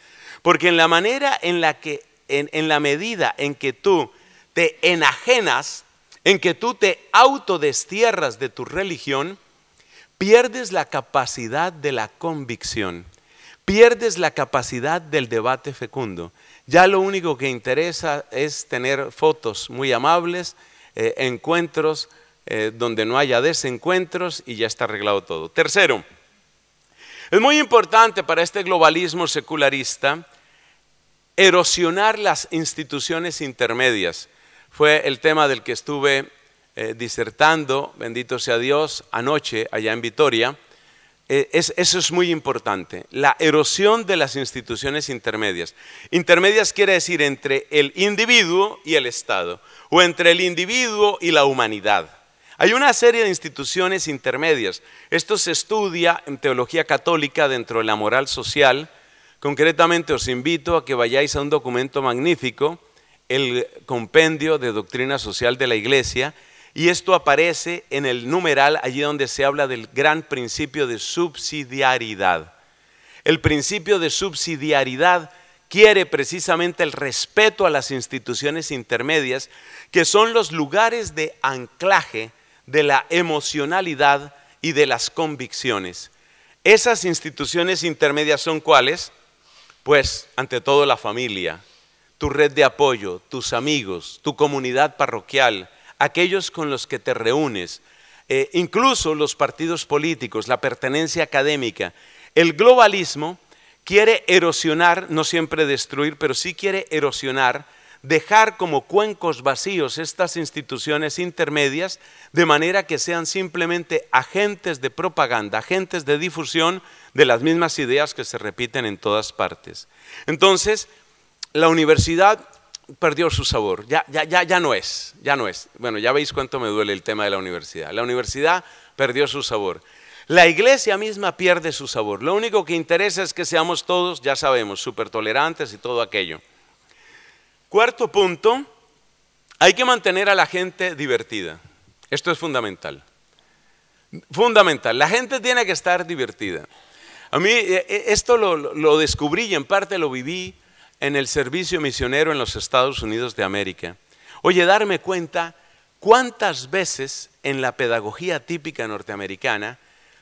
porque en la manera en la que, en, la medida en que tú te enajenas, en que tú te autodestierras de tu religión, pierdes la capacidad de la convicción pierdes la capacidad del debate fecundo. Ya lo único que interesa es tener fotos muy amables, eh, encuentros eh, donde no haya desencuentros y ya está arreglado todo. Tercero, es muy importante para este globalismo secularista erosionar las instituciones intermedias. Fue el tema del que estuve eh, disertando, bendito sea Dios, anoche allá en Vitoria. Eh, eso es muy importante, la erosión de las instituciones intermedias. Intermedias quiere decir entre el individuo y el Estado, o entre el individuo y la humanidad. Hay una serie de instituciones intermedias. Esto se estudia en teología católica dentro de la moral social. Concretamente os invito a que vayáis a un documento magnífico, el Compendio de Doctrina Social de la Iglesia, y esto aparece en el numeral, allí donde se habla del gran principio de subsidiariedad. El principio de subsidiariedad quiere precisamente el respeto a las instituciones intermedias, que son los lugares de anclaje de la emocionalidad y de las convicciones. Esas instituciones intermedias son cuáles? Pues, ante todo, la familia, tu red de apoyo, tus amigos, tu comunidad parroquial, aquellos con los que te reúnes, eh, incluso los partidos políticos, la pertenencia académica. El globalismo quiere erosionar, no siempre destruir, pero sí quiere erosionar, dejar como cuencos vacíos estas instituciones intermedias, de manera que sean simplemente agentes de propaganda, agentes de difusión de las mismas ideas que se repiten en todas partes. Entonces, la universidad perdió su sabor, ya, ya, ya, ya no es, ya no es. Bueno, ya veis cuánto me duele el tema de la universidad. La universidad perdió su sabor. La iglesia misma pierde su sabor. Lo único que interesa es que seamos todos, ya sabemos, súper tolerantes y todo aquello. Cuarto punto, hay que mantener a la gente divertida. Esto es fundamental. Fundamental. La gente tiene que estar divertida. A mí eh, eh, esto lo, lo descubrí y en parte lo viví en el servicio misionero en los Estados Unidos de América, oye, darme cuenta cuántas veces en la pedagogía típica norteamericana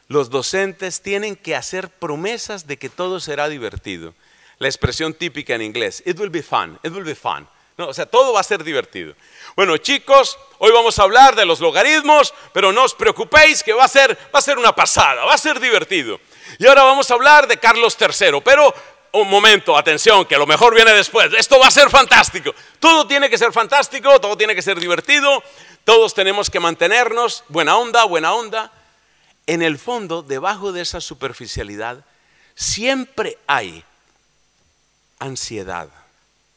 los docentes tienen que hacer promesas de que todo será divertido. La expresión típica en inglés, it will be fun, it will be fun. No, o sea, todo va a ser divertido. Bueno, chicos, hoy vamos a hablar de los logaritmos, pero no os preocupéis que va a ser, va a ser una pasada, va a ser divertido. Y ahora vamos a hablar de Carlos III, pero un momento, atención, que lo mejor viene después. Esto va a ser fantástico. Todo tiene que ser fantástico, todo tiene que ser divertido, todos tenemos que mantenernos, buena onda, buena onda. En el fondo, debajo de esa superficialidad, siempre hay ansiedad.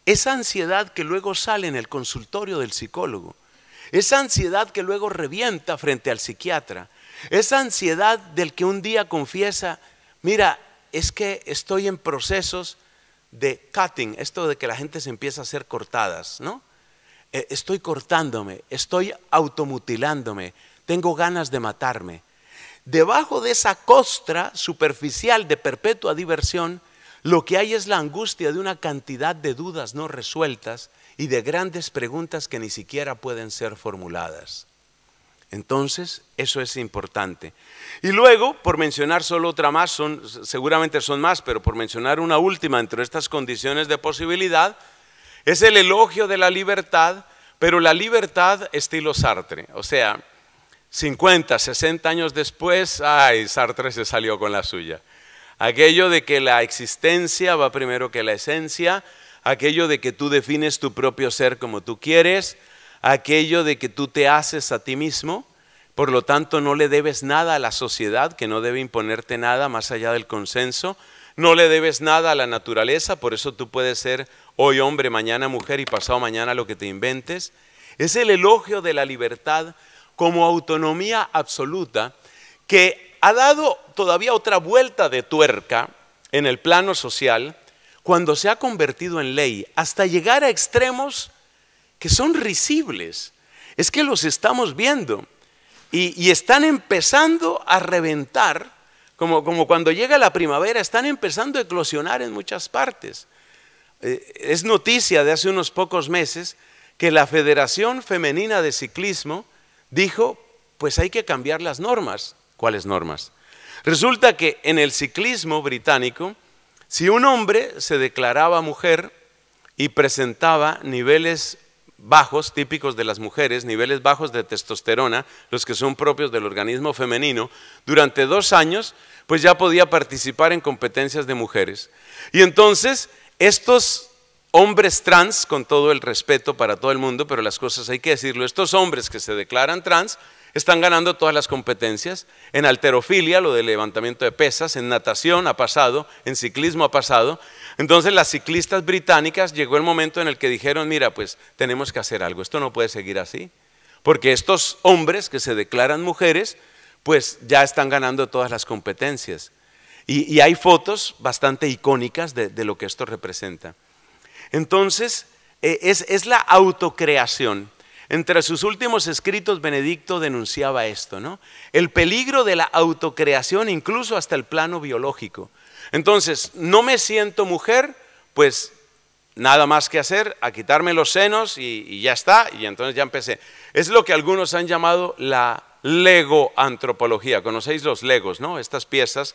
Esa ansiedad que luego sale en el consultorio del psicólogo. Esa ansiedad que luego revienta frente al psiquiatra. Esa ansiedad del que un día confiesa, mira, es que estoy en procesos de cutting, esto de que la gente se empieza a hacer cortadas, ¿no? Eh, estoy cortándome, estoy automutilándome, tengo ganas de matarme. Debajo de esa costra superficial de perpetua diversión, lo que hay es la angustia de una cantidad de dudas no resueltas y de grandes preguntas que ni siquiera pueden ser formuladas. Entonces, eso es importante. Y luego, por mencionar solo otra más, seguramente son más, pero por mencionar una última entre estas condiciones de posibilidad, es el elogio de la libertad, pero la libertad estilo Sartre. O sea, 50, 60 años después, ay, Sartre se salió con la suya. Aquello de que la existencia va primero que la esencia, aquello de que tú defines tu propio ser como tú quieres, aquello de que tú te haces a ti mismo, por lo tanto no le debes nada a la sociedad, que no debe imponerte nada más allá del consenso, no le debes nada a la naturaleza, por eso tú puedes ser hoy hombre, mañana mujer y pasado mañana lo que te inventes. Es el elogio de la libertad como autonomía absoluta que ha dado todavía otra vuelta de tuerca en el plano social cuando se ha convertido en ley, hasta llegar a extremos que son risibles. Es que los estamos viendo y, están empezando a reventar, como, como, cuando llega la primavera, están empezando a eclosionar en muchas partes. Eh, es noticia de hace unos pocos meses que la Federación Femenina de Ciclismo dijo, pues hay que cambiar las normas. ¿Cuáles normas? Resulta que en el ciclismo británico, si un hombre se declaraba mujer y presentaba niveles bajos típicos de las mujeres, niveles bajos de testosterona, los que son propios del organismo femenino, durante dos años, pues ya podía participar en competencias de mujeres. Y entonces, estos hombres trans, con todo el respeto para todo el mundo, pero las cosas hay que decirlo, estos hombres que se declaran trans, están ganando todas las competencias. En alterofilia, lo del levantamiento de pesas, en natación ha pasado, en ciclismo ha pasado. Entonces las ciclistas británicas llegó el momento en el que dijeron, mira, pues tenemos que hacer algo, esto no puede seguir así, porque estos hombres que se declaran mujeres, pues ya están ganando todas las competencias. Y, hay fotos bastante icónicas de, lo que esto representa. Entonces, e, es, es la autocreación entre sus últimos escritos, Benedicto denunciaba esto, ¿no? El peligro de la autocreación, incluso hasta el plano biológico. Entonces, no me siento mujer, pues nada más que hacer, a quitarme los senos y, ya está. Y entonces ya empecé. Es lo que algunos han llamado la legoantropología. Conocéis los legos, ¿no? Estas piezas.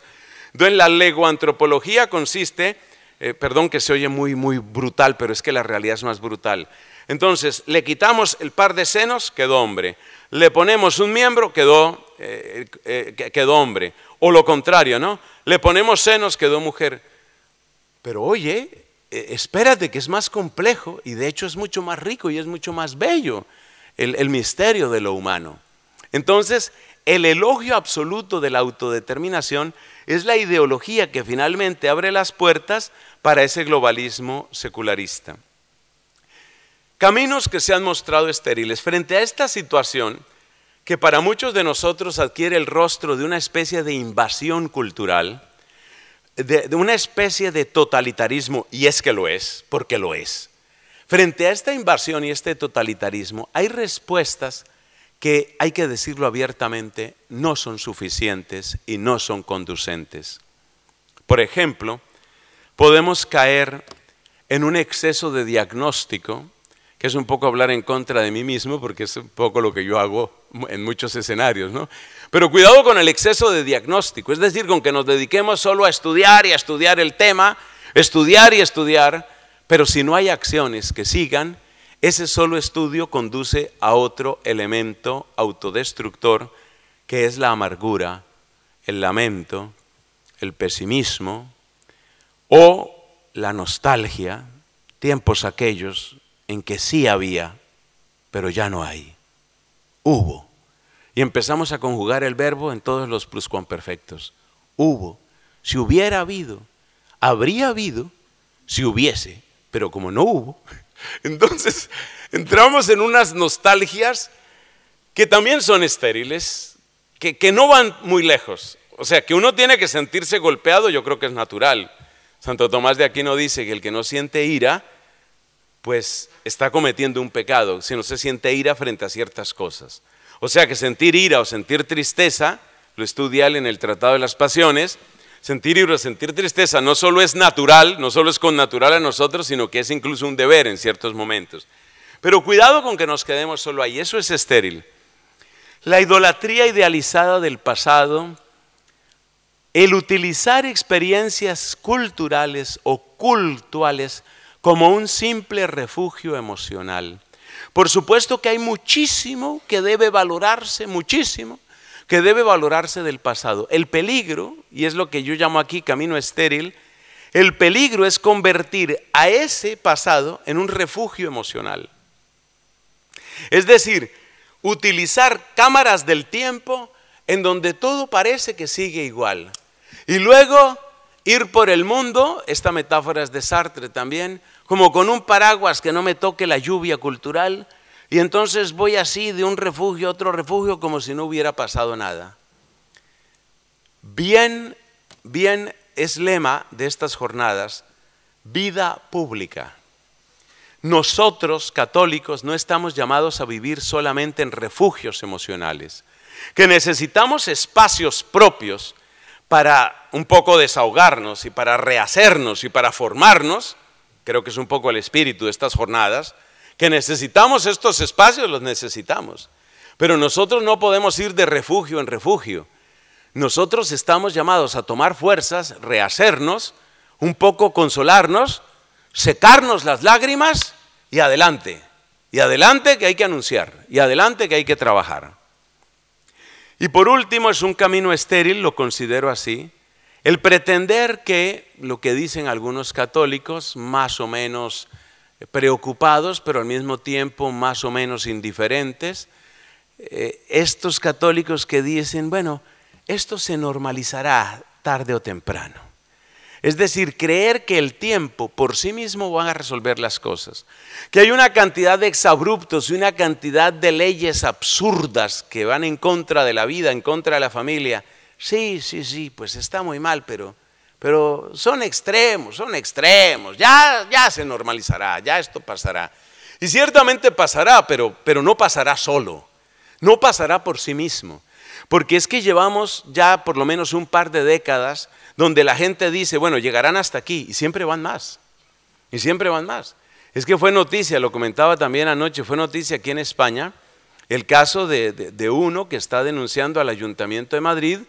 Entonces, la legoantropología consiste, eh, perdón que se oye muy, muy brutal, pero es que la realidad es más brutal entonces, le quitamos el par de senos, quedó hombre. Le ponemos un miembro, quedó, eh, eh, eh, hombre. O lo contrario, ¿no? Le ponemos senos, quedó mujer. Pero oye, e, espérate que es más complejo y de hecho es mucho más rico y es mucho más bello el misterio de lo humano. Entonces, el elogio absoluto de la autodeterminación es la ideología que finalmente abre las puertas para ese globalismo secularista. Caminos que se han mostrado estériles. Frente a esta situación, que para muchos de nosotros adquiere el rostro de una especie de invasión cultural, de, una especie de totalitarismo, y es que lo es, porque lo es. Frente a esta invasión y este totalitarismo, hay respuestas que, hay que decirlo abiertamente, no son suficientes y no son conducentes. Por ejemplo, podemos caer en un exceso de diagnóstico que es un poco hablar en contra de mí mismo, porque es un poco lo que yo hago en muchos escenarios, Pero cuidado con el exceso de diagnóstico, es decir, con que nos dediquemos solo a estudiar y a estudiar el tema, estudiar y estudiar, pero si no hay acciones que sigan, ese solo estudio conduce a otro elemento autodestructor, que es la amargura, el lamento, el pesimismo o la nostalgia, tiempos aquellos en que sí había, pero ya no hay. Hubo. Y empezamos a conjugar el verbo en todos los pluscuamperfectos. Hubo. Si hubiera habido, habría habido, si hubiese, pero como no hubo, (laughs) entonces entramos en unas nostalgias que también son estériles, que, que no van muy lejos. O sea, que uno tiene que sentirse golpeado, yo creo que es natural. Santo Tomás de Aquino dice que el que no siente ira pues está cometiendo un pecado, si no se siente ira frente a ciertas cosas. O sea que sentir ira o sentir tristeza, lo estudia él en el Tratado de las Pasiones, sentir ira o sentir tristeza no solo es natural, no solo es connatural a nosotros, sino que es incluso un deber en ciertos momentos. Pero cuidado con que nos quedemos solo ahí, eso es estéril. La idolatría idealizada del pasado, el utilizar experiencias culturales o cultuales, como un simple refugio emocional. Por supuesto que hay muchísimo que debe valorarse, muchísimo que debe valorarse del pasado. El peligro, y es lo que yo llamo aquí camino estéril, el peligro es convertir a ese pasado en un refugio emocional. Es decir, utilizar cámaras del tiempo en donde todo parece que sigue igual. Y luego Ir por el mundo, esta metáfora es de Sartre también, como con un paraguas que no me toque la lluvia cultural, y entonces voy así de un refugio a otro refugio como si no hubiera pasado nada. Bien, bien es lema de estas jornadas, vida pública. Nosotros, católicos, no estamos llamados a vivir solamente en refugios emocionales, que necesitamos espacios propios para un poco desahogarnos y para rehacernos y para formarnos, creo que es un poco el espíritu de estas jornadas, que necesitamos estos espacios, los necesitamos. Pero nosotros no podemos ir de refugio en refugio. Nosotros estamos llamados a tomar fuerzas, rehacernos, un poco consolarnos, secarnos las lágrimas y adelante. Y adelante que hay que anunciar, y adelante que hay que trabajar. Y por último, es un camino estéril, lo considero así, el pretender que lo que dicen algunos católicos, más o menos eh, preocupados, pero al mismo tiempo más o menos indiferentes, eh, estos católicos que dicen, bueno, esto se normalizará tarde o temprano. Es decir, creer que el tiempo por sí mismo van a resolver las cosas. Que hay una cantidad de exabruptos y una cantidad de leyes absurdas que van en contra de la vida, en contra de la familia. Sí, sí, sí, pues está muy mal, pero, pero son extremos, son extremos. Ya, ya se normalizará, ya esto pasará. Y ciertamente pasará, pero, pero no pasará solo. No pasará por sí mismo. Porque es que llevamos ya por lo menos un par de décadas donde la gente dice, bueno, llegarán hasta aquí y siempre van más. Y siempre van más. Es que fue noticia, lo comentaba también anoche, fue noticia aquí en España el caso de, uno que está denunciando al Ayuntamiento de Madrid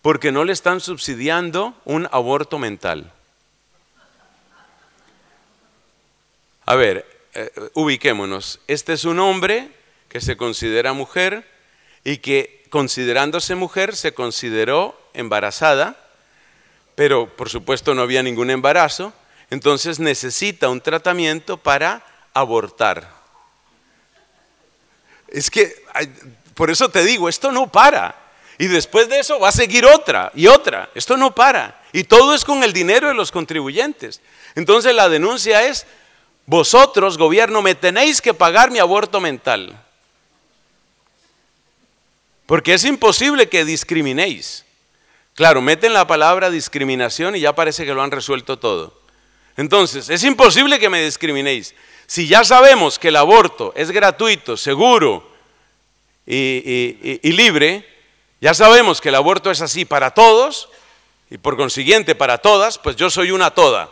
porque no le están subsidiando un aborto mental. A ver, eh, eh, ubiquémonos. Este es un hombre que se considera mujer y que considerándose mujer se consideró embarazada pero por supuesto no había ningún embarazo, entonces necesita un tratamiento para abortar. Es que, por eso te digo, esto no para. Y después de eso va a seguir otra y otra. Esto no para. Y todo es con el dinero de los contribuyentes. Entonces la denuncia es, vosotros, gobierno, me tenéis que pagar mi aborto mental. Porque es imposible que discriminéis. Claro, meten la palabra discriminación y ya parece que lo han resuelto todo. Entonces, es imposible que me discriminéis. Si ya sabemos que el aborto es gratuito, seguro y, libre, ya sabemos que el aborto es así para todos y por consiguiente para todas, pues yo soy una toda.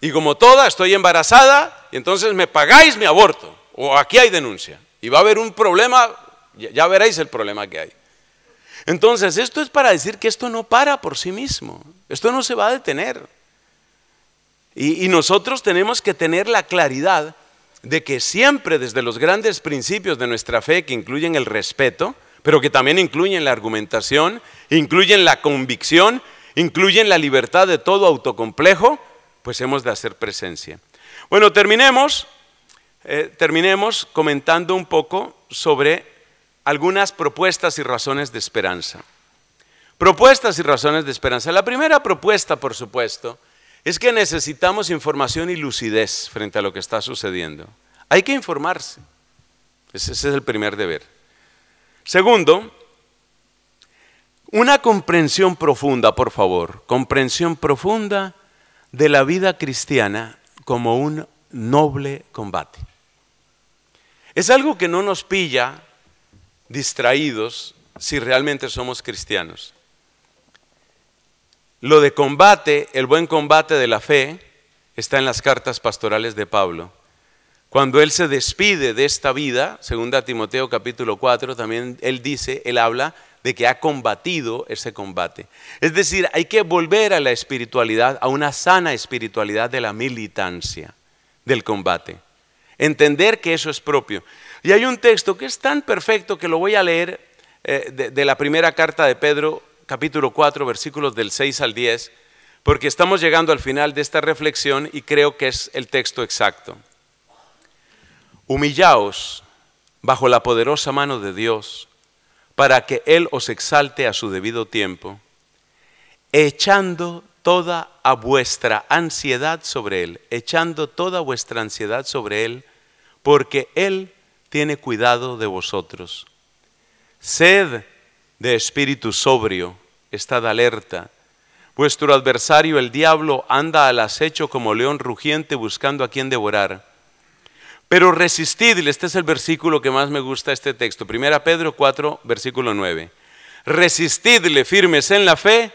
Y como toda estoy embarazada y entonces me pagáis mi aborto. O aquí hay denuncia. Y va a haber un problema, ya veréis el problema que hay. Entonces, esto es para decir que esto no para por sí mismo, esto no se va a detener. Y, nosotros tenemos que tener la claridad de que siempre desde los grandes principios de nuestra fe, que incluyen el respeto, pero que también incluyen la argumentación, incluyen la convicción, incluyen la libertad de todo autocomplejo, pues hemos de hacer presencia. Bueno, terminemos, eh, terminemos comentando un poco sobre algunas propuestas y razones de esperanza. Propuestas y razones de esperanza. La primera propuesta, por supuesto, es que necesitamos información y lucidez frente a lo que está sucediendo. Hay que informarse. Ese, es el primer deber. Segundo, una comprensión profunda, por favor, comprensión profunda de la vida cristiana como un noble combate. Es algo que no nos pilla distraídos si realmente somos cristianos. Lo de combate, el buen combate de la fe, está en las cartas pastorales de Pablo. Cuando él se despide de esta vida, segunda Timoteo capítulo 4, también él dice, él habla de que ha combatido ese combate. Es decir, hay que volver a la espiritualidad, a una sana espiritualidad de la militancia, del combate. Entender que eso es propio. Y hay un texto que es tan perfecto que lo voy a leer eh, de, la primera carta de Pedro, capítulo 4, versículos del 6 al 10, porque estamos llegando al final de esta reflexión y creo que es el texto exacto. Humillaos bajo la poderosa mano de Dios para que Él os exalte a su debido tiempo, echando toda vuestra ansiedad sobre Él, echando toda vuestra ansiedad sobre Él, porque Él tiene cuidado de vosotros. Sed de espíritu sobrio, estad alerta. Vuestro adversario, el diablo, anda al acecho como león rugiente buscando a quien devorar. Pero resistidle, este es el versículo que más me gusta este texto, 1 Pedro 4, versículo 9. Resistidle firmes en la fe,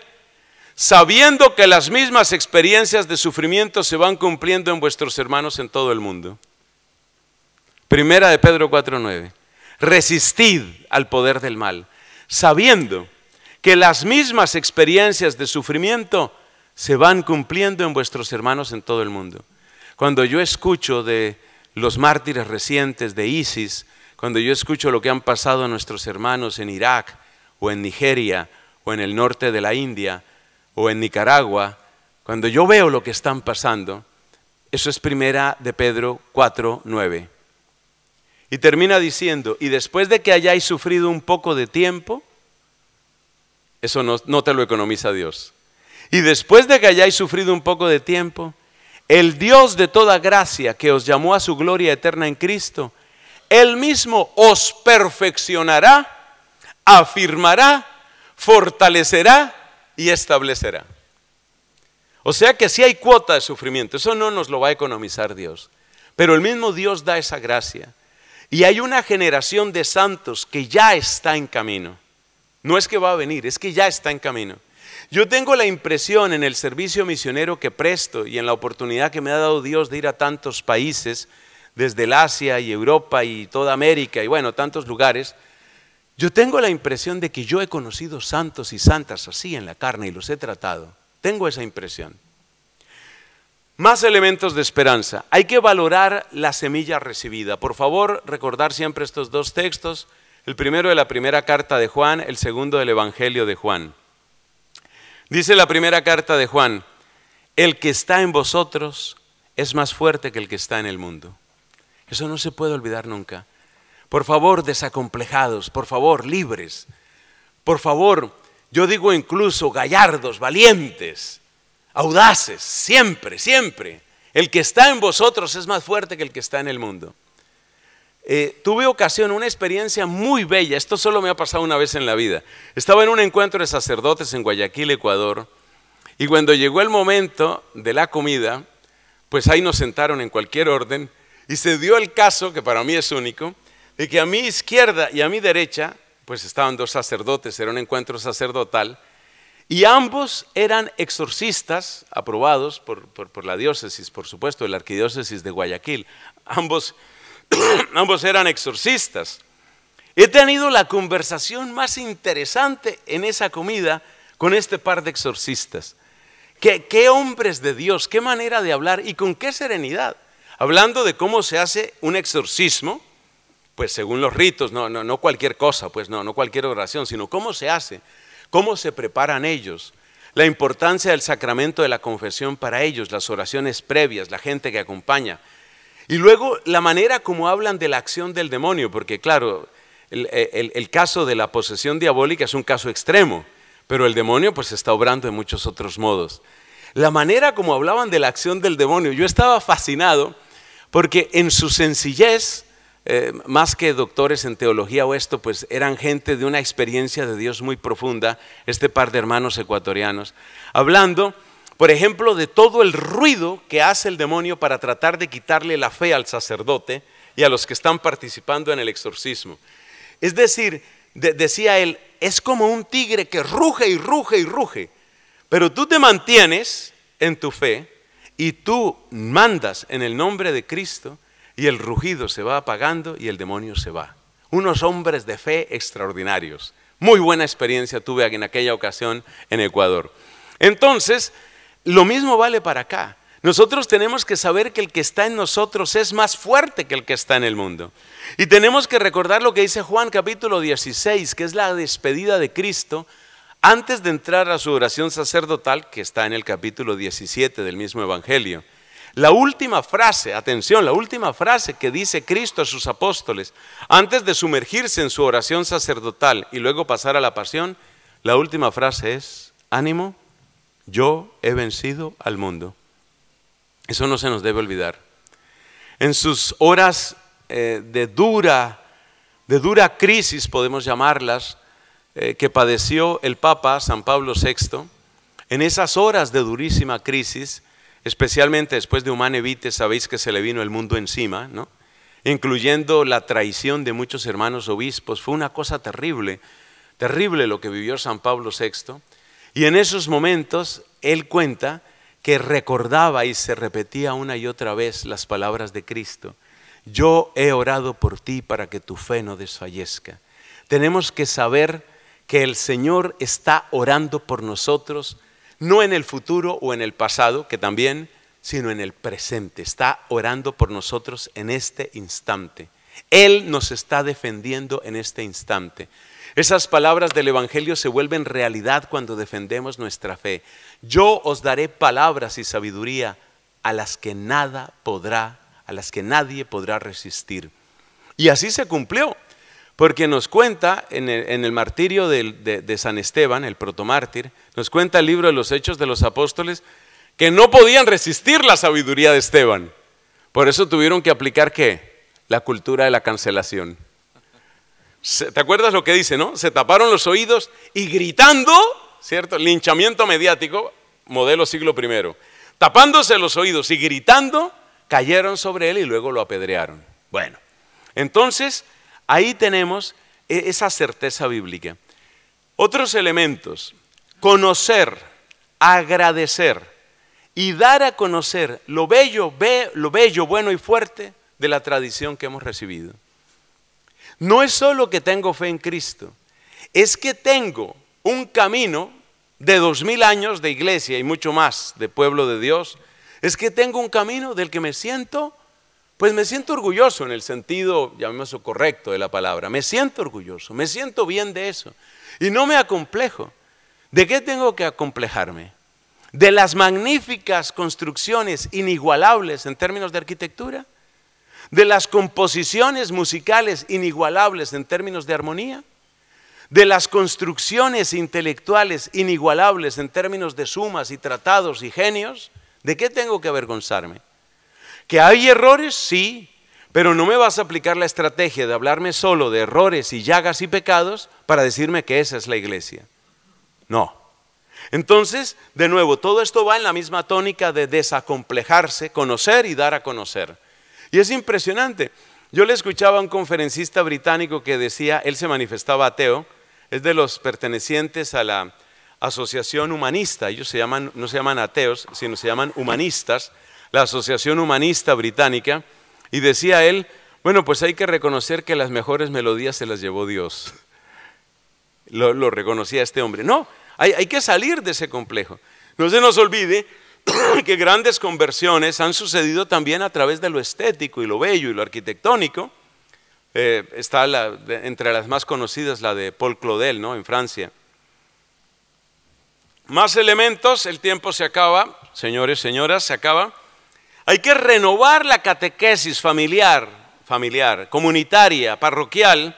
sabiendo que las mismas experiencias de sufrimiento se van cumpliendo en vuestros hermanos en todo el mundo. Primera de Pedro 4:9. Resistid al poder del mal, sabiendo que las mismas experiencias de sufrimiento se van cumpliendo en vuestros hermanos en todo el mundo. Cuando yo escucho de los mártires recientes de ISIS, cuando yo escucho lo que han pasado a nuestros hermanos en Irak o en Nigeria o en el norte de la India o en Nicaragua, cuando yo veo lo que están pasando, eso es primera de Pedro 4.9. Y termina diciendo, y después de que hayáis sufrido un poco de tiempo, eso no, te lo economiza Dios. Y después de que hayáis sufrido un poco de tiempo, el Dios de toda gracia que os llamó a su gloria eterna en Cristo, Él mismo os perfeccionará, afirmará, fortalecerá y establecerá. O sea que si hay cuota de sufrimiento, eso no nos lo va a economizar Dios. Pero el mismo Dios da esa gracia. Y hay una generación de santos que ya está en camino. No es que va a venir, es que ya está en camino. Yo tengo la impresión en el servicio misionero que presto y en la oportunidad que me ha dado Dios de ir a tantos países, desde el Asia y Europa y toda América y bueno, tantos lugares, yo tengo la impresión de que yo he conocido santos y santas así en la carne y los he tratado. Tengo esa impresión. Más elementos de esperanza. Hay que valorar la semilla recibida. Por favor, recordar siempre estos dos textos, el primero de la primera carta de Juan, el segundo del Evangelio de Juan. Dice la primera carta de Juan, el que está en vosotros es más fuerte que el que está en el mundo. Eso no se puede olvidar nunca. Por favor, desacomplejados, por favor, libres. Por favor, yo digo incluso gallardos, valientes audaces, siempre, siempre. El que está en vosotros es más fuerte que el que está en el mundo. Eh, tuve ocasión, una experiencia muy bella, esto solo me ha pasado una vez en la vida. Estaba en un encuentro de sacerdotes en Guayaquil, Ecuador, y cuando llegó el momento de la comida, pues ahí nos sentaron en cualquier orden, y se dio el caso, que para mí es único, de que a mi izquierda y a mi derecha, pues estaban dos sacerdotes, era un encuentro sacerdotal, y ambos eran exorcistas aprobados por, la diócesis, por supuesto, el la arquidiócesis de Guayaquil. (clears throat) Ambos, eran exorcistas. He tenido la conversación más interesante en esa comida con este par de exorcistas. ¿Qué, qué hombres de Dios, qué manera de hablar y con qué serenidad. Hablando de cómo se hace un exorcismo, pues según los ritos, no, no cualquier cosa, pues no, no cualquier oración, sino cómo se hace cómo se preparan ellos, la importancia del sacramento de la confesión para ellos, las oraciones previas, la gente que acompaña. Y luego la manera como hablan de la acción del demonio, porque claro, el, caso de la posesión diabólica es un caso extremo, pero el demonio pues está obrando en muchos otros modos. La manera como hablaban de la acción del demonio, yo estaba fascinado porque en su sencillez eh, más que doctores en teología o esto, pues eran gente de una experiencia de Dios muy profunda, este par de hermanos ecuatorianos, hablando, por ejemplo, de todo el ruido que hace el demonio para tratar de quitarle la fe al sacerdote y a los que están participando en el exorcismo. Es decir, decía él, es como un tigre que ruge y ruge y ruge, pero tú te mantienes en tu fe y tú mandas en el nombre de Cristo y el rugido se va apagando y el demonio se va. Unos hombres de fe extraordinarios. Muy buena experiencia tuve en aquella ocasión en Ecuador. Entonces, lo mismo vale para acá. Nosotros tenemos que saber que el que está en nosotros es más fuerte que el que está en el mundo. Y tenemos que recordar lo que dice Juan capítulo 16, que es la despedida de Cristo antes de entrar a su oración sacerdotal, que está en el capítulo 17 del mismo Evangelio. La última frase, atención, la última frase que dice Cristo a sus apóstoles antes de sumergirse en su oración sacerdotal y luego pasar a la pasión, la última frase es, ánimo, yo he vencido al mundo. Eso no se nos debe olvidar. En sus horas eh, de dura, de dura crisis, podemos llamarlas, eh, que padeció el Papa San Pablo VI, en esas horas de durísima crisis, especialmente después de Humane evite, sabéis que se le vino el mundo encima, ¿no? incluyendo la traición de muchos hermanos obispos. Fue una cosa terrible, terrible lo que vivió San Pablo VI. Y en esos momentos él cuenta que recordaba y se repetía una y otra vez las palabras de Cristo. Yo he orado por ti para que tu fe no desfallezca. Tenemos que saber que el Señor está orando por nosotros no en el futuro o en el pasado, que también, sino en el presente. Está orando por nosotros en este instante. Él nos está defendiendo en este instante. Esas palabras del Evangelio se vuelven realidad cuando defendemos nuestra fe. Yo os daré palabras y sabiduría a las que nada podrá, a las que nadie podrá resistir. Y así se cumplió. Porque nos cuenta en el, martirio de, San Esteban, el protomártir, nos cuenta el libro de los Hechos de los Apóstoles, que no podían resistir la sabiduría de Esteban. Por eso tuvieron que aplicar qué? La cultura de la cancelación. ¿Te acuerdas lo que dice, no? Se taparon los oídos y gritando, ¿cierto? Linchamiento mediático, modelo siglo I. Tapándose los oídos y gritando, cayeron sobre él y luego lo apedrearon. Bueno, entonces Ahí tenemos e-, esa certeza bíblica. Otros elementos, conocer, agradecer y dar a conocer lo bello, lo bello, bueno y fuerte de la tradición que hemos recibido. No es solo que tengo fe en Cristo, es que tengo un camino de dos mil años de iglesia y mucho más de pueblo de Dios, es que tengo un camino del que me siento pues me siento orgulloso en el sentido, llamémoslo correcto de la palabra, me siento orgulloso, me siento bien de eso. Y no me acomplejo. ¿De qué tengo que acomplejarme? De las magníficas construcciones inigualables en términos de arquitectura, de las composiciones musicales inigualables en términos de armonía, de las construcciones intelectuales inigualables en términos de sumas y tratados y genios. ¿De qué tengo que avergonzarme? ¿Que hay errores? Sí, pero no me vas a aplicar la estrategia de hablarme solo de errores y llagas y pecados para decirme que esa es la iglesia. No. Entonces, de nuevo, todo esto va en la misma tónica de desacomplejarse, conocer y dar a conocer. Y es impresionante. Yo le escuchaba a un conferencista británico que decía, él se manifestaba ateo, es de los pertenecientes a la asociación humanista, ellos no se llaman ateos, sino se llaman humanistas, la Asociación Humanista Británica, y decía él, bueno, pues hay que reconocer que las mejores melodías se las llevó Dios. (laughs) Lo, reconocía este hombre. No, hay, que salir de ese complejo. No se nos olvide (clears throat) que grandes conversiones han sucedido también a través de lo estético y lo bello y lo arquitectónico. Eh, está entre las más conocidas la de Paul Claudel, ¿no? En Francia. Más elementos, el tiempo se acaba, señores, señoras, se acaba. Hay que renovar la catequesis familiar, familiar, comunitaria, parroquial,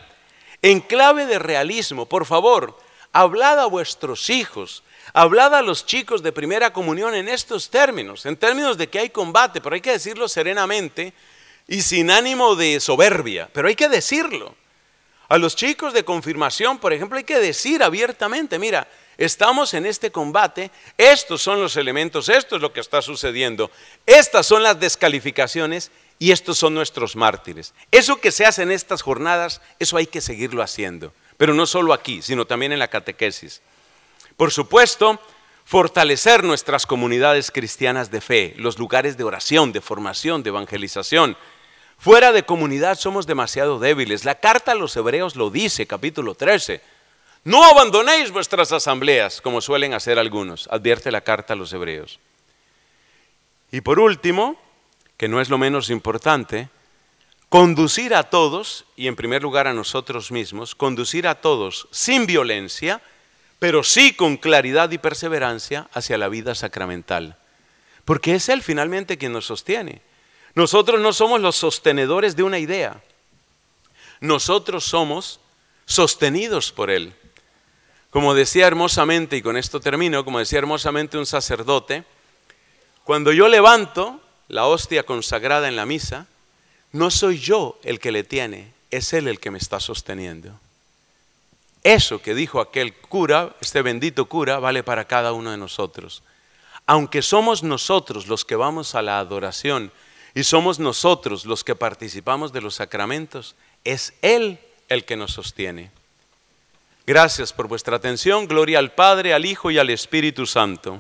en clave de realismo. Por favor, hablad a vuestros hijos, hablad a los chicos de primera comunión en estos términos, en términos de que hay combate, pero hay que decirlo serenamente y sin ánimo de soberbia, pero hay que decirlo. A los chicos de confirmación, por ejemplo, hay que decir abiertamente, mira, Estamos en este combate, estos son los elementos, esto es lo que está sucediendo, estas son las descalificaciones y estos son nuestros mártires. Eso que se hace en estas jornadas, eso hay que seguirlo haciendo, pero no solo aquí, sino también en la catequesis. Por supuesto, fortalecer nuestras comunidades cristianas de fe, los lugares de oración, de formación, de evangelización. Fuera de comunidad somos demasiado débiles. La carta a los hebreos lo dice, capítulo 13 no abandonéis vuestras asambleas, como suelen hacer algunos, advierte la carta a los hebreos. Y por último, que no es lo menos importante, conducir a todos, y en primer lugar a nosotros mismos, conducir a todos sin violencia, pero sí con claridad y perseverancia hacia la vida sacramental. Porque es Él finalmente quien nos sostiene. Nosotros no somos los sostenedores de una idea. Nosotros somos sostenidos por Él. Como decía hermosamente, y con esto termino, como decía hermosamente un sacerdote, cuando yo levanto la hostia consagrada en la misa, no soy yo el que le tiene, es Él el que me está sosteniendo. Eso que dijo aquel cura, este bendito cura, vale para cada uno de nosotros. Aunque somos nosotros los que vamos a la adoración y somos nosotros los que participamos de los sacramentos, es Él el que nos sostiene. Gracias por vuestra atención. Gloria al Padre, al Hijo y al Espíritu Santo.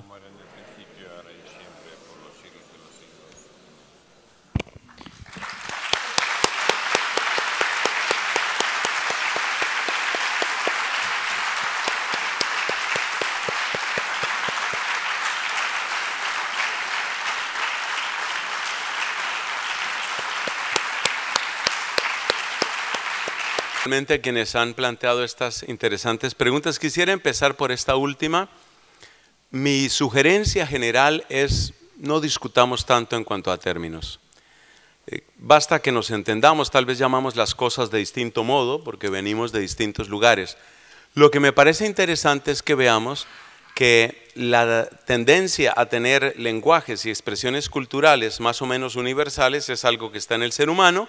a quienes han planteado estas interesantes preguntas. Quisiera empezar por esta última. Mi sugerencia general es no discutamos tanto en cuanto a términos. Eh, basta que nos entendamos, tal vez llamamos las cosas de distinto modo porque venimos de distintos lugares. Lo que me parece interesante es que veamos que la tendencia a tener lenguajes y expresiones culturales más o menos universales es algo que está en el ser humano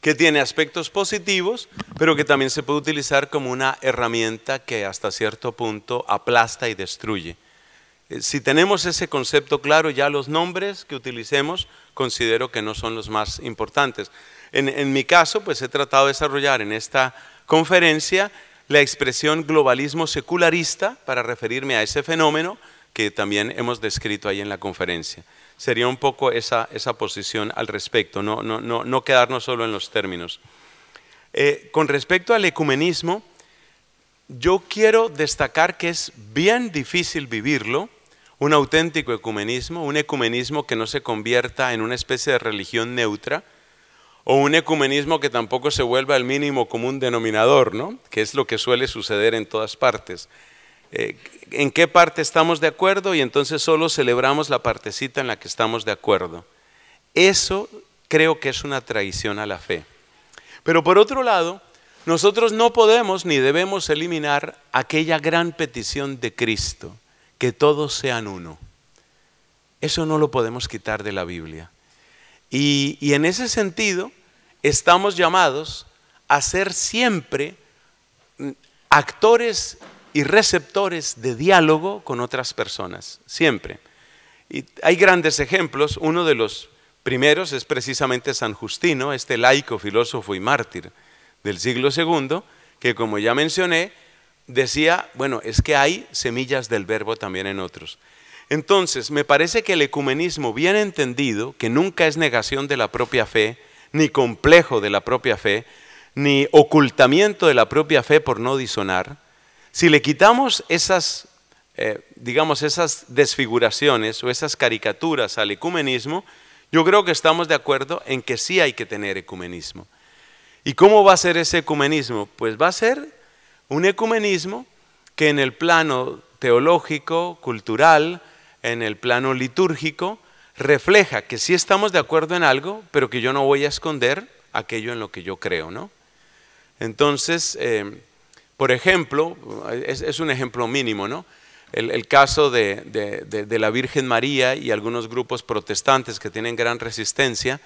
que tiene aspectos positivos, pero que también se puede utilizar como una herramienta que hasta cierto punto aplasta y destruye. Eh, si tenemos ese concepto claro, ya los nombres que utilicemos considero que no son los más importantes. En, mi caso, pues he tratado de desarrollar en esta conferencia la expresión globalismo secularista para referirme a ese fenómeno que también hemos descrito ahí en la conferencia sería un poco esa, posición al respecto, no, quedarnos solo en los términos. Eh, con respecto al ecumenismo, yo quiero destacar que es bien difícil vivirlo, un auténtico ecumenismo, un ecumenismo que no se convierta en una especie de religión neutra, o un ecumenismo que tampoco se vuelva al mínimo común denominador, que es lo que suele suceder en todas partes. Eh, en qué parte estamos de acuerdo y entonces solo celebramos la partecita en la que estamos de acuerdo. Eso creo que es una traición a la fe. Pero por otro lado, nosotros no podemos ni debemos eliminar aquella gran petición de Cristo, que todos sean uno. Eso no lo podemos quitar de la Biblia. Y, y en ese sentido, estamos llamados a ser siempre actores y receptores de diálogo con otras personas, siempre. Y hay grandes ejemplos, uno de los primeros es precisamente San Justino, este laico, filósofo y mártir del siglo II, que como ya mencioné, decía, bueno, es que hay semillas del verbo también en otros. Entonces, me parece que el ecumenismo bien entendido, que nunca es negación de la propia fe, ni complejo de la propia fe, ni ocultamiento de la propia fe por no disonar, si le quitamos esas, eh, digamos, esas desfiguraciones o esas caricaturas al ecumenismo, yo creo que estamos de acuerdo en que sí hay que tener ecumenismo. ¿Y cómo va a ser ese ecumenismo? Pues va a ser un ecumenismo que en el plano teológico, cultural, en el plano litúrgico, refleja que sí estamos de acuerdo en algo, pero que yo no voy a esconder aquello en lo que yo creo, ¿no? Entonces, eh, por ejemplo, es, un ejemplo mínimo, ¿no? El, caso de, la Virgen María y algunos grupos protestantes que tienen gran resistencia,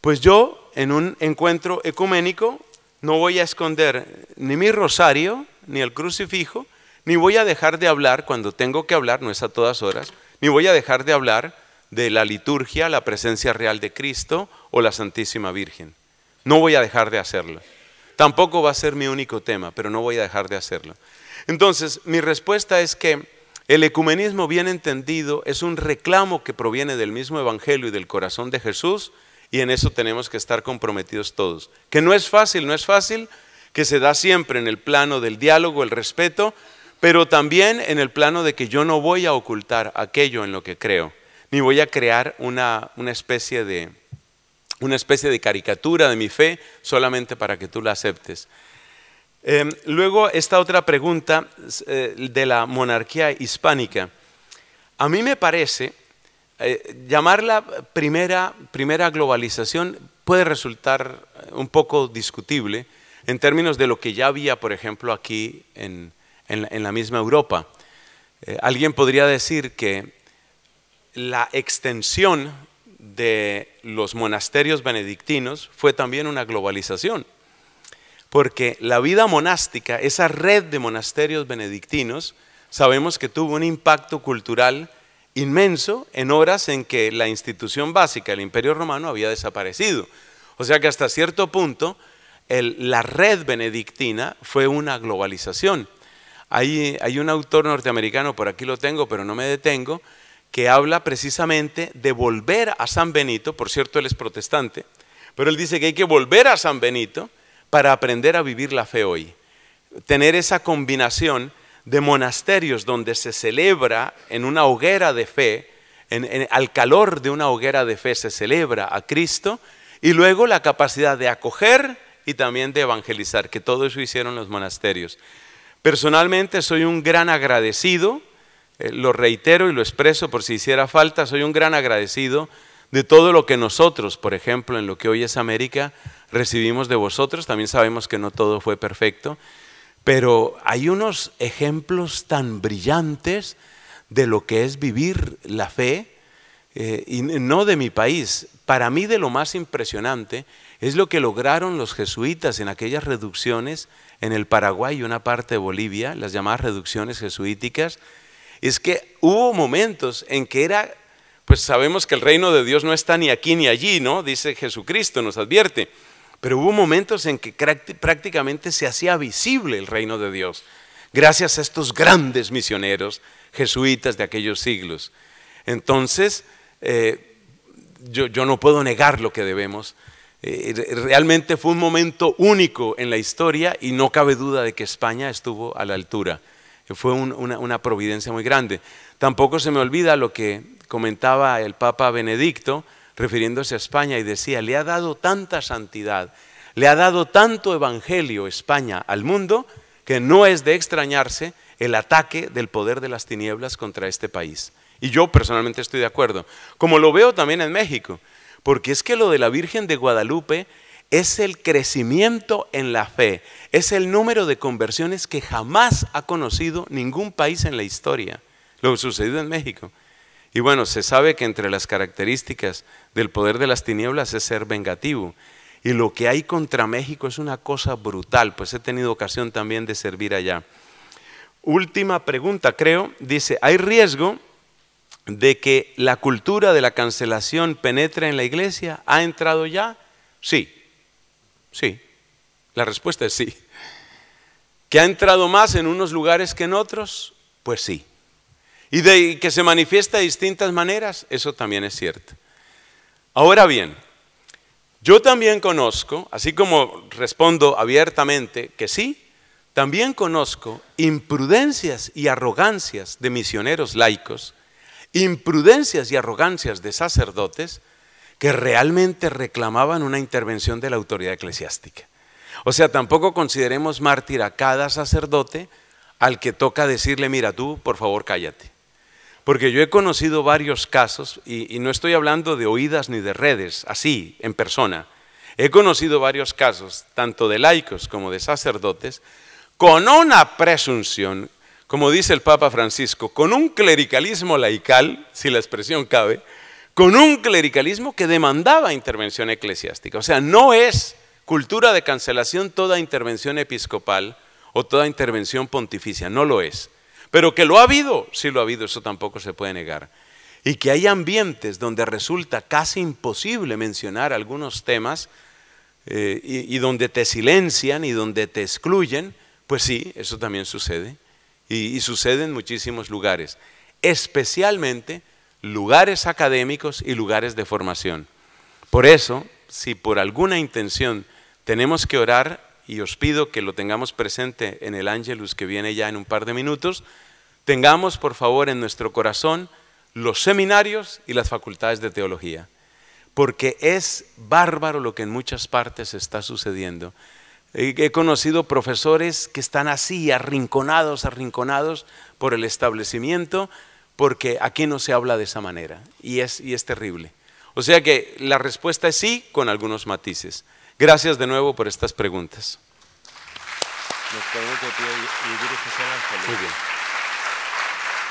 pues yo en un encuentro ecuménico no voy a esconder ni mi rosario, ni el crucifijo, ni voy a dejar de hablar cuando tengo que hablar, no es a todas horas, ni voy a dejar de hablar de la liturgia, la presencia real de Cristo o la Santísima Virgen. No voy a dejar de hacerlo. Tampoco va a ser mi único tema, pero no voy a dejar de hacerlo. Entonces, mi respuesta es que el ecumenismo bien entendido es un reclamo que proviene del mismo Evangelio y del corazón de Jesús, y en eso tenemos que estar comprometidos todos. Que no es fácil, no es fácil, que se da siempre en el plano del diálogo, el respeto, pero también en el plano de que yo no voy a ocultar aquello en lo que creo, ni voy a crear una, una especie de, una especie de caricatura de mi fe solamente para que tú la aceptes. Em, luego esta otra pregunta eh, de la monarquía hispánica. A mí me parece, eh, llamarla primera, primera globalización puede resultar eh, un poco discutible en términos de lo que ya había, por ejemplo, aquí en, en la, misma Europa. alguien podría decir que la extensión de los monasterios benedictinos fue también una globalización, porque la vida monástica, esa red de monasterios benedictinos, sabemos que tuvo un impacto cultural inmenso en horas en que la institución básica el Imperio Romano había desaparecido. O sea que hasta cierto punto la red benedictina fue una globalización. hay un autor norteamericano, por aquí lo tengo, pero no me detengo, que habla precisamente de volver a San Benito, por cierto él es protestante, pero él dice que hay que volver a San Benito para aprender a vivir la fe hoy, tener esa combinación de monasterios donde se celebra en una hoguera de fe, al calor de una hoguera de fe se celebra a Cristo, y luego la capacidad de acoger y también de evangelizar, que todo eso hicieron los monasterios. Personalmente soy un gran agradecido eh, lo reitero y lo expreso por si hiciera falta, soy un gran agradecido de todo lo que nosotros, por ejemplo, en lo que hoy es América, recibimos de vosotros. También sabemos que no todo fue perfecto, pero hay unos ejemplos tan brillantes de lo que es vivir la fe, eh, y no de mi país. Para mí de lo más impresionante es lo que lograron los jesuitas en aquellas reducciones en el Paraguay y una parte de Bolivia, las llamadas reducciones jesuíticas, es que hubo momentos en que era, pues sabemos que el reino de Dios no está ni aquí ni allí, ¿no? Dice Jesucristo, nos advierte. Pero hubo momentos en que prácticamente se hacía visible el reino de Dios, gracias a estos grandes misioneros jesuitas de aquellos siglos. Entonces, eh, yo, no puedo negar lo que debemos. Eh, realmente fue un momento único en la historia y no cabe duda de que España estuvo a la altura. Fue una providencia muy grande. Tampoco se me olvida lo que comentaba el Papa Benedicto refiriéndose a España y decía, le ha dado tanta santidad, le ha dado tanto evangelio España al mundo, que no es de extrañarse el ataque del poder de las tinieblas contra este país. Y yo personalmente estoy de acuerdo, como lo veo también en México, porque es que lo de la Virgen de Guadalupe es el crecimiento en la fe, es el número de conversiones que jamás ha conocido ningún país en la historia, lo sucedido en México. Y bueno, se sabe que entre las características del poder de las tinieblas es ser vengativo. Y lo que hay contra México es una cosa brutal, pues he tenido ocasión también de servir allá. Última pregunta, creo. Dice, ¿hay riesgo de que la cultura de la cancelación penetre en la iglesia? ¿Ha entrado ya? Sí, Sí, la respuesta es sí. ¿Que ha entrado más en unos lugares que en otros? Pues sí. Y de que se manifiesta de distintas maneras, eso también es cierto. Ahora bien, yo también conozco, así como respondo abiertamente que sí, también conozco imprudencias y arrogancias de misioneros laicos, imprudencias y arrogancias de sacerdotes, que realmente reclamaban una intervención de la autoridad eclesiástica. O sea, tampoco consideremos mártir a cada sacerdote al que toca decirle, mira tú, por favor, cállate. Porque yo he conocido varios casos, y, y, no estoy hablando de oídas ni de redes, así, en persona. He conocido varios casos, tanto de laicos como de sacerdotes, con una presunción, como dice el Papa Francisco, con un clericalismo laical, si la expresión cabe, con un clericalismo que demandaba intervención eclesiástica. O sea, no es cultura de cancelación toda intervención episcopal o toda intervención pontificia, no lo es. Pero que lo ha habido, sí lo ha habido, eso tampoco se puede negar. Y que hay ambientes donde resulta casi imposible mencionar algunos temas eh, y, donde te silencian y donde te excluyen, pues sí, eso también sucede. y, sucede en muchísimos lugares, especialmente lugares académicos y lugares de formación. Por eso, si por alguna intención tenemos que orar, y os pido que lo tengamos presente en el ángelus que viene ya en un par de minutos, tengamos por favor en nuestro corazón los seminarios y las facultades de teología, porque es bárbaro lo que en muchas partes está sucediendo. He conocido profesores que están así, arrinconados, arrinconados por el establecimiento porque aquí no se habla de esa manera y es, y es terrible. O sea que la respuesta es sí con algunos matices. Gracias de nuevo por estas preguntas. Muy bien.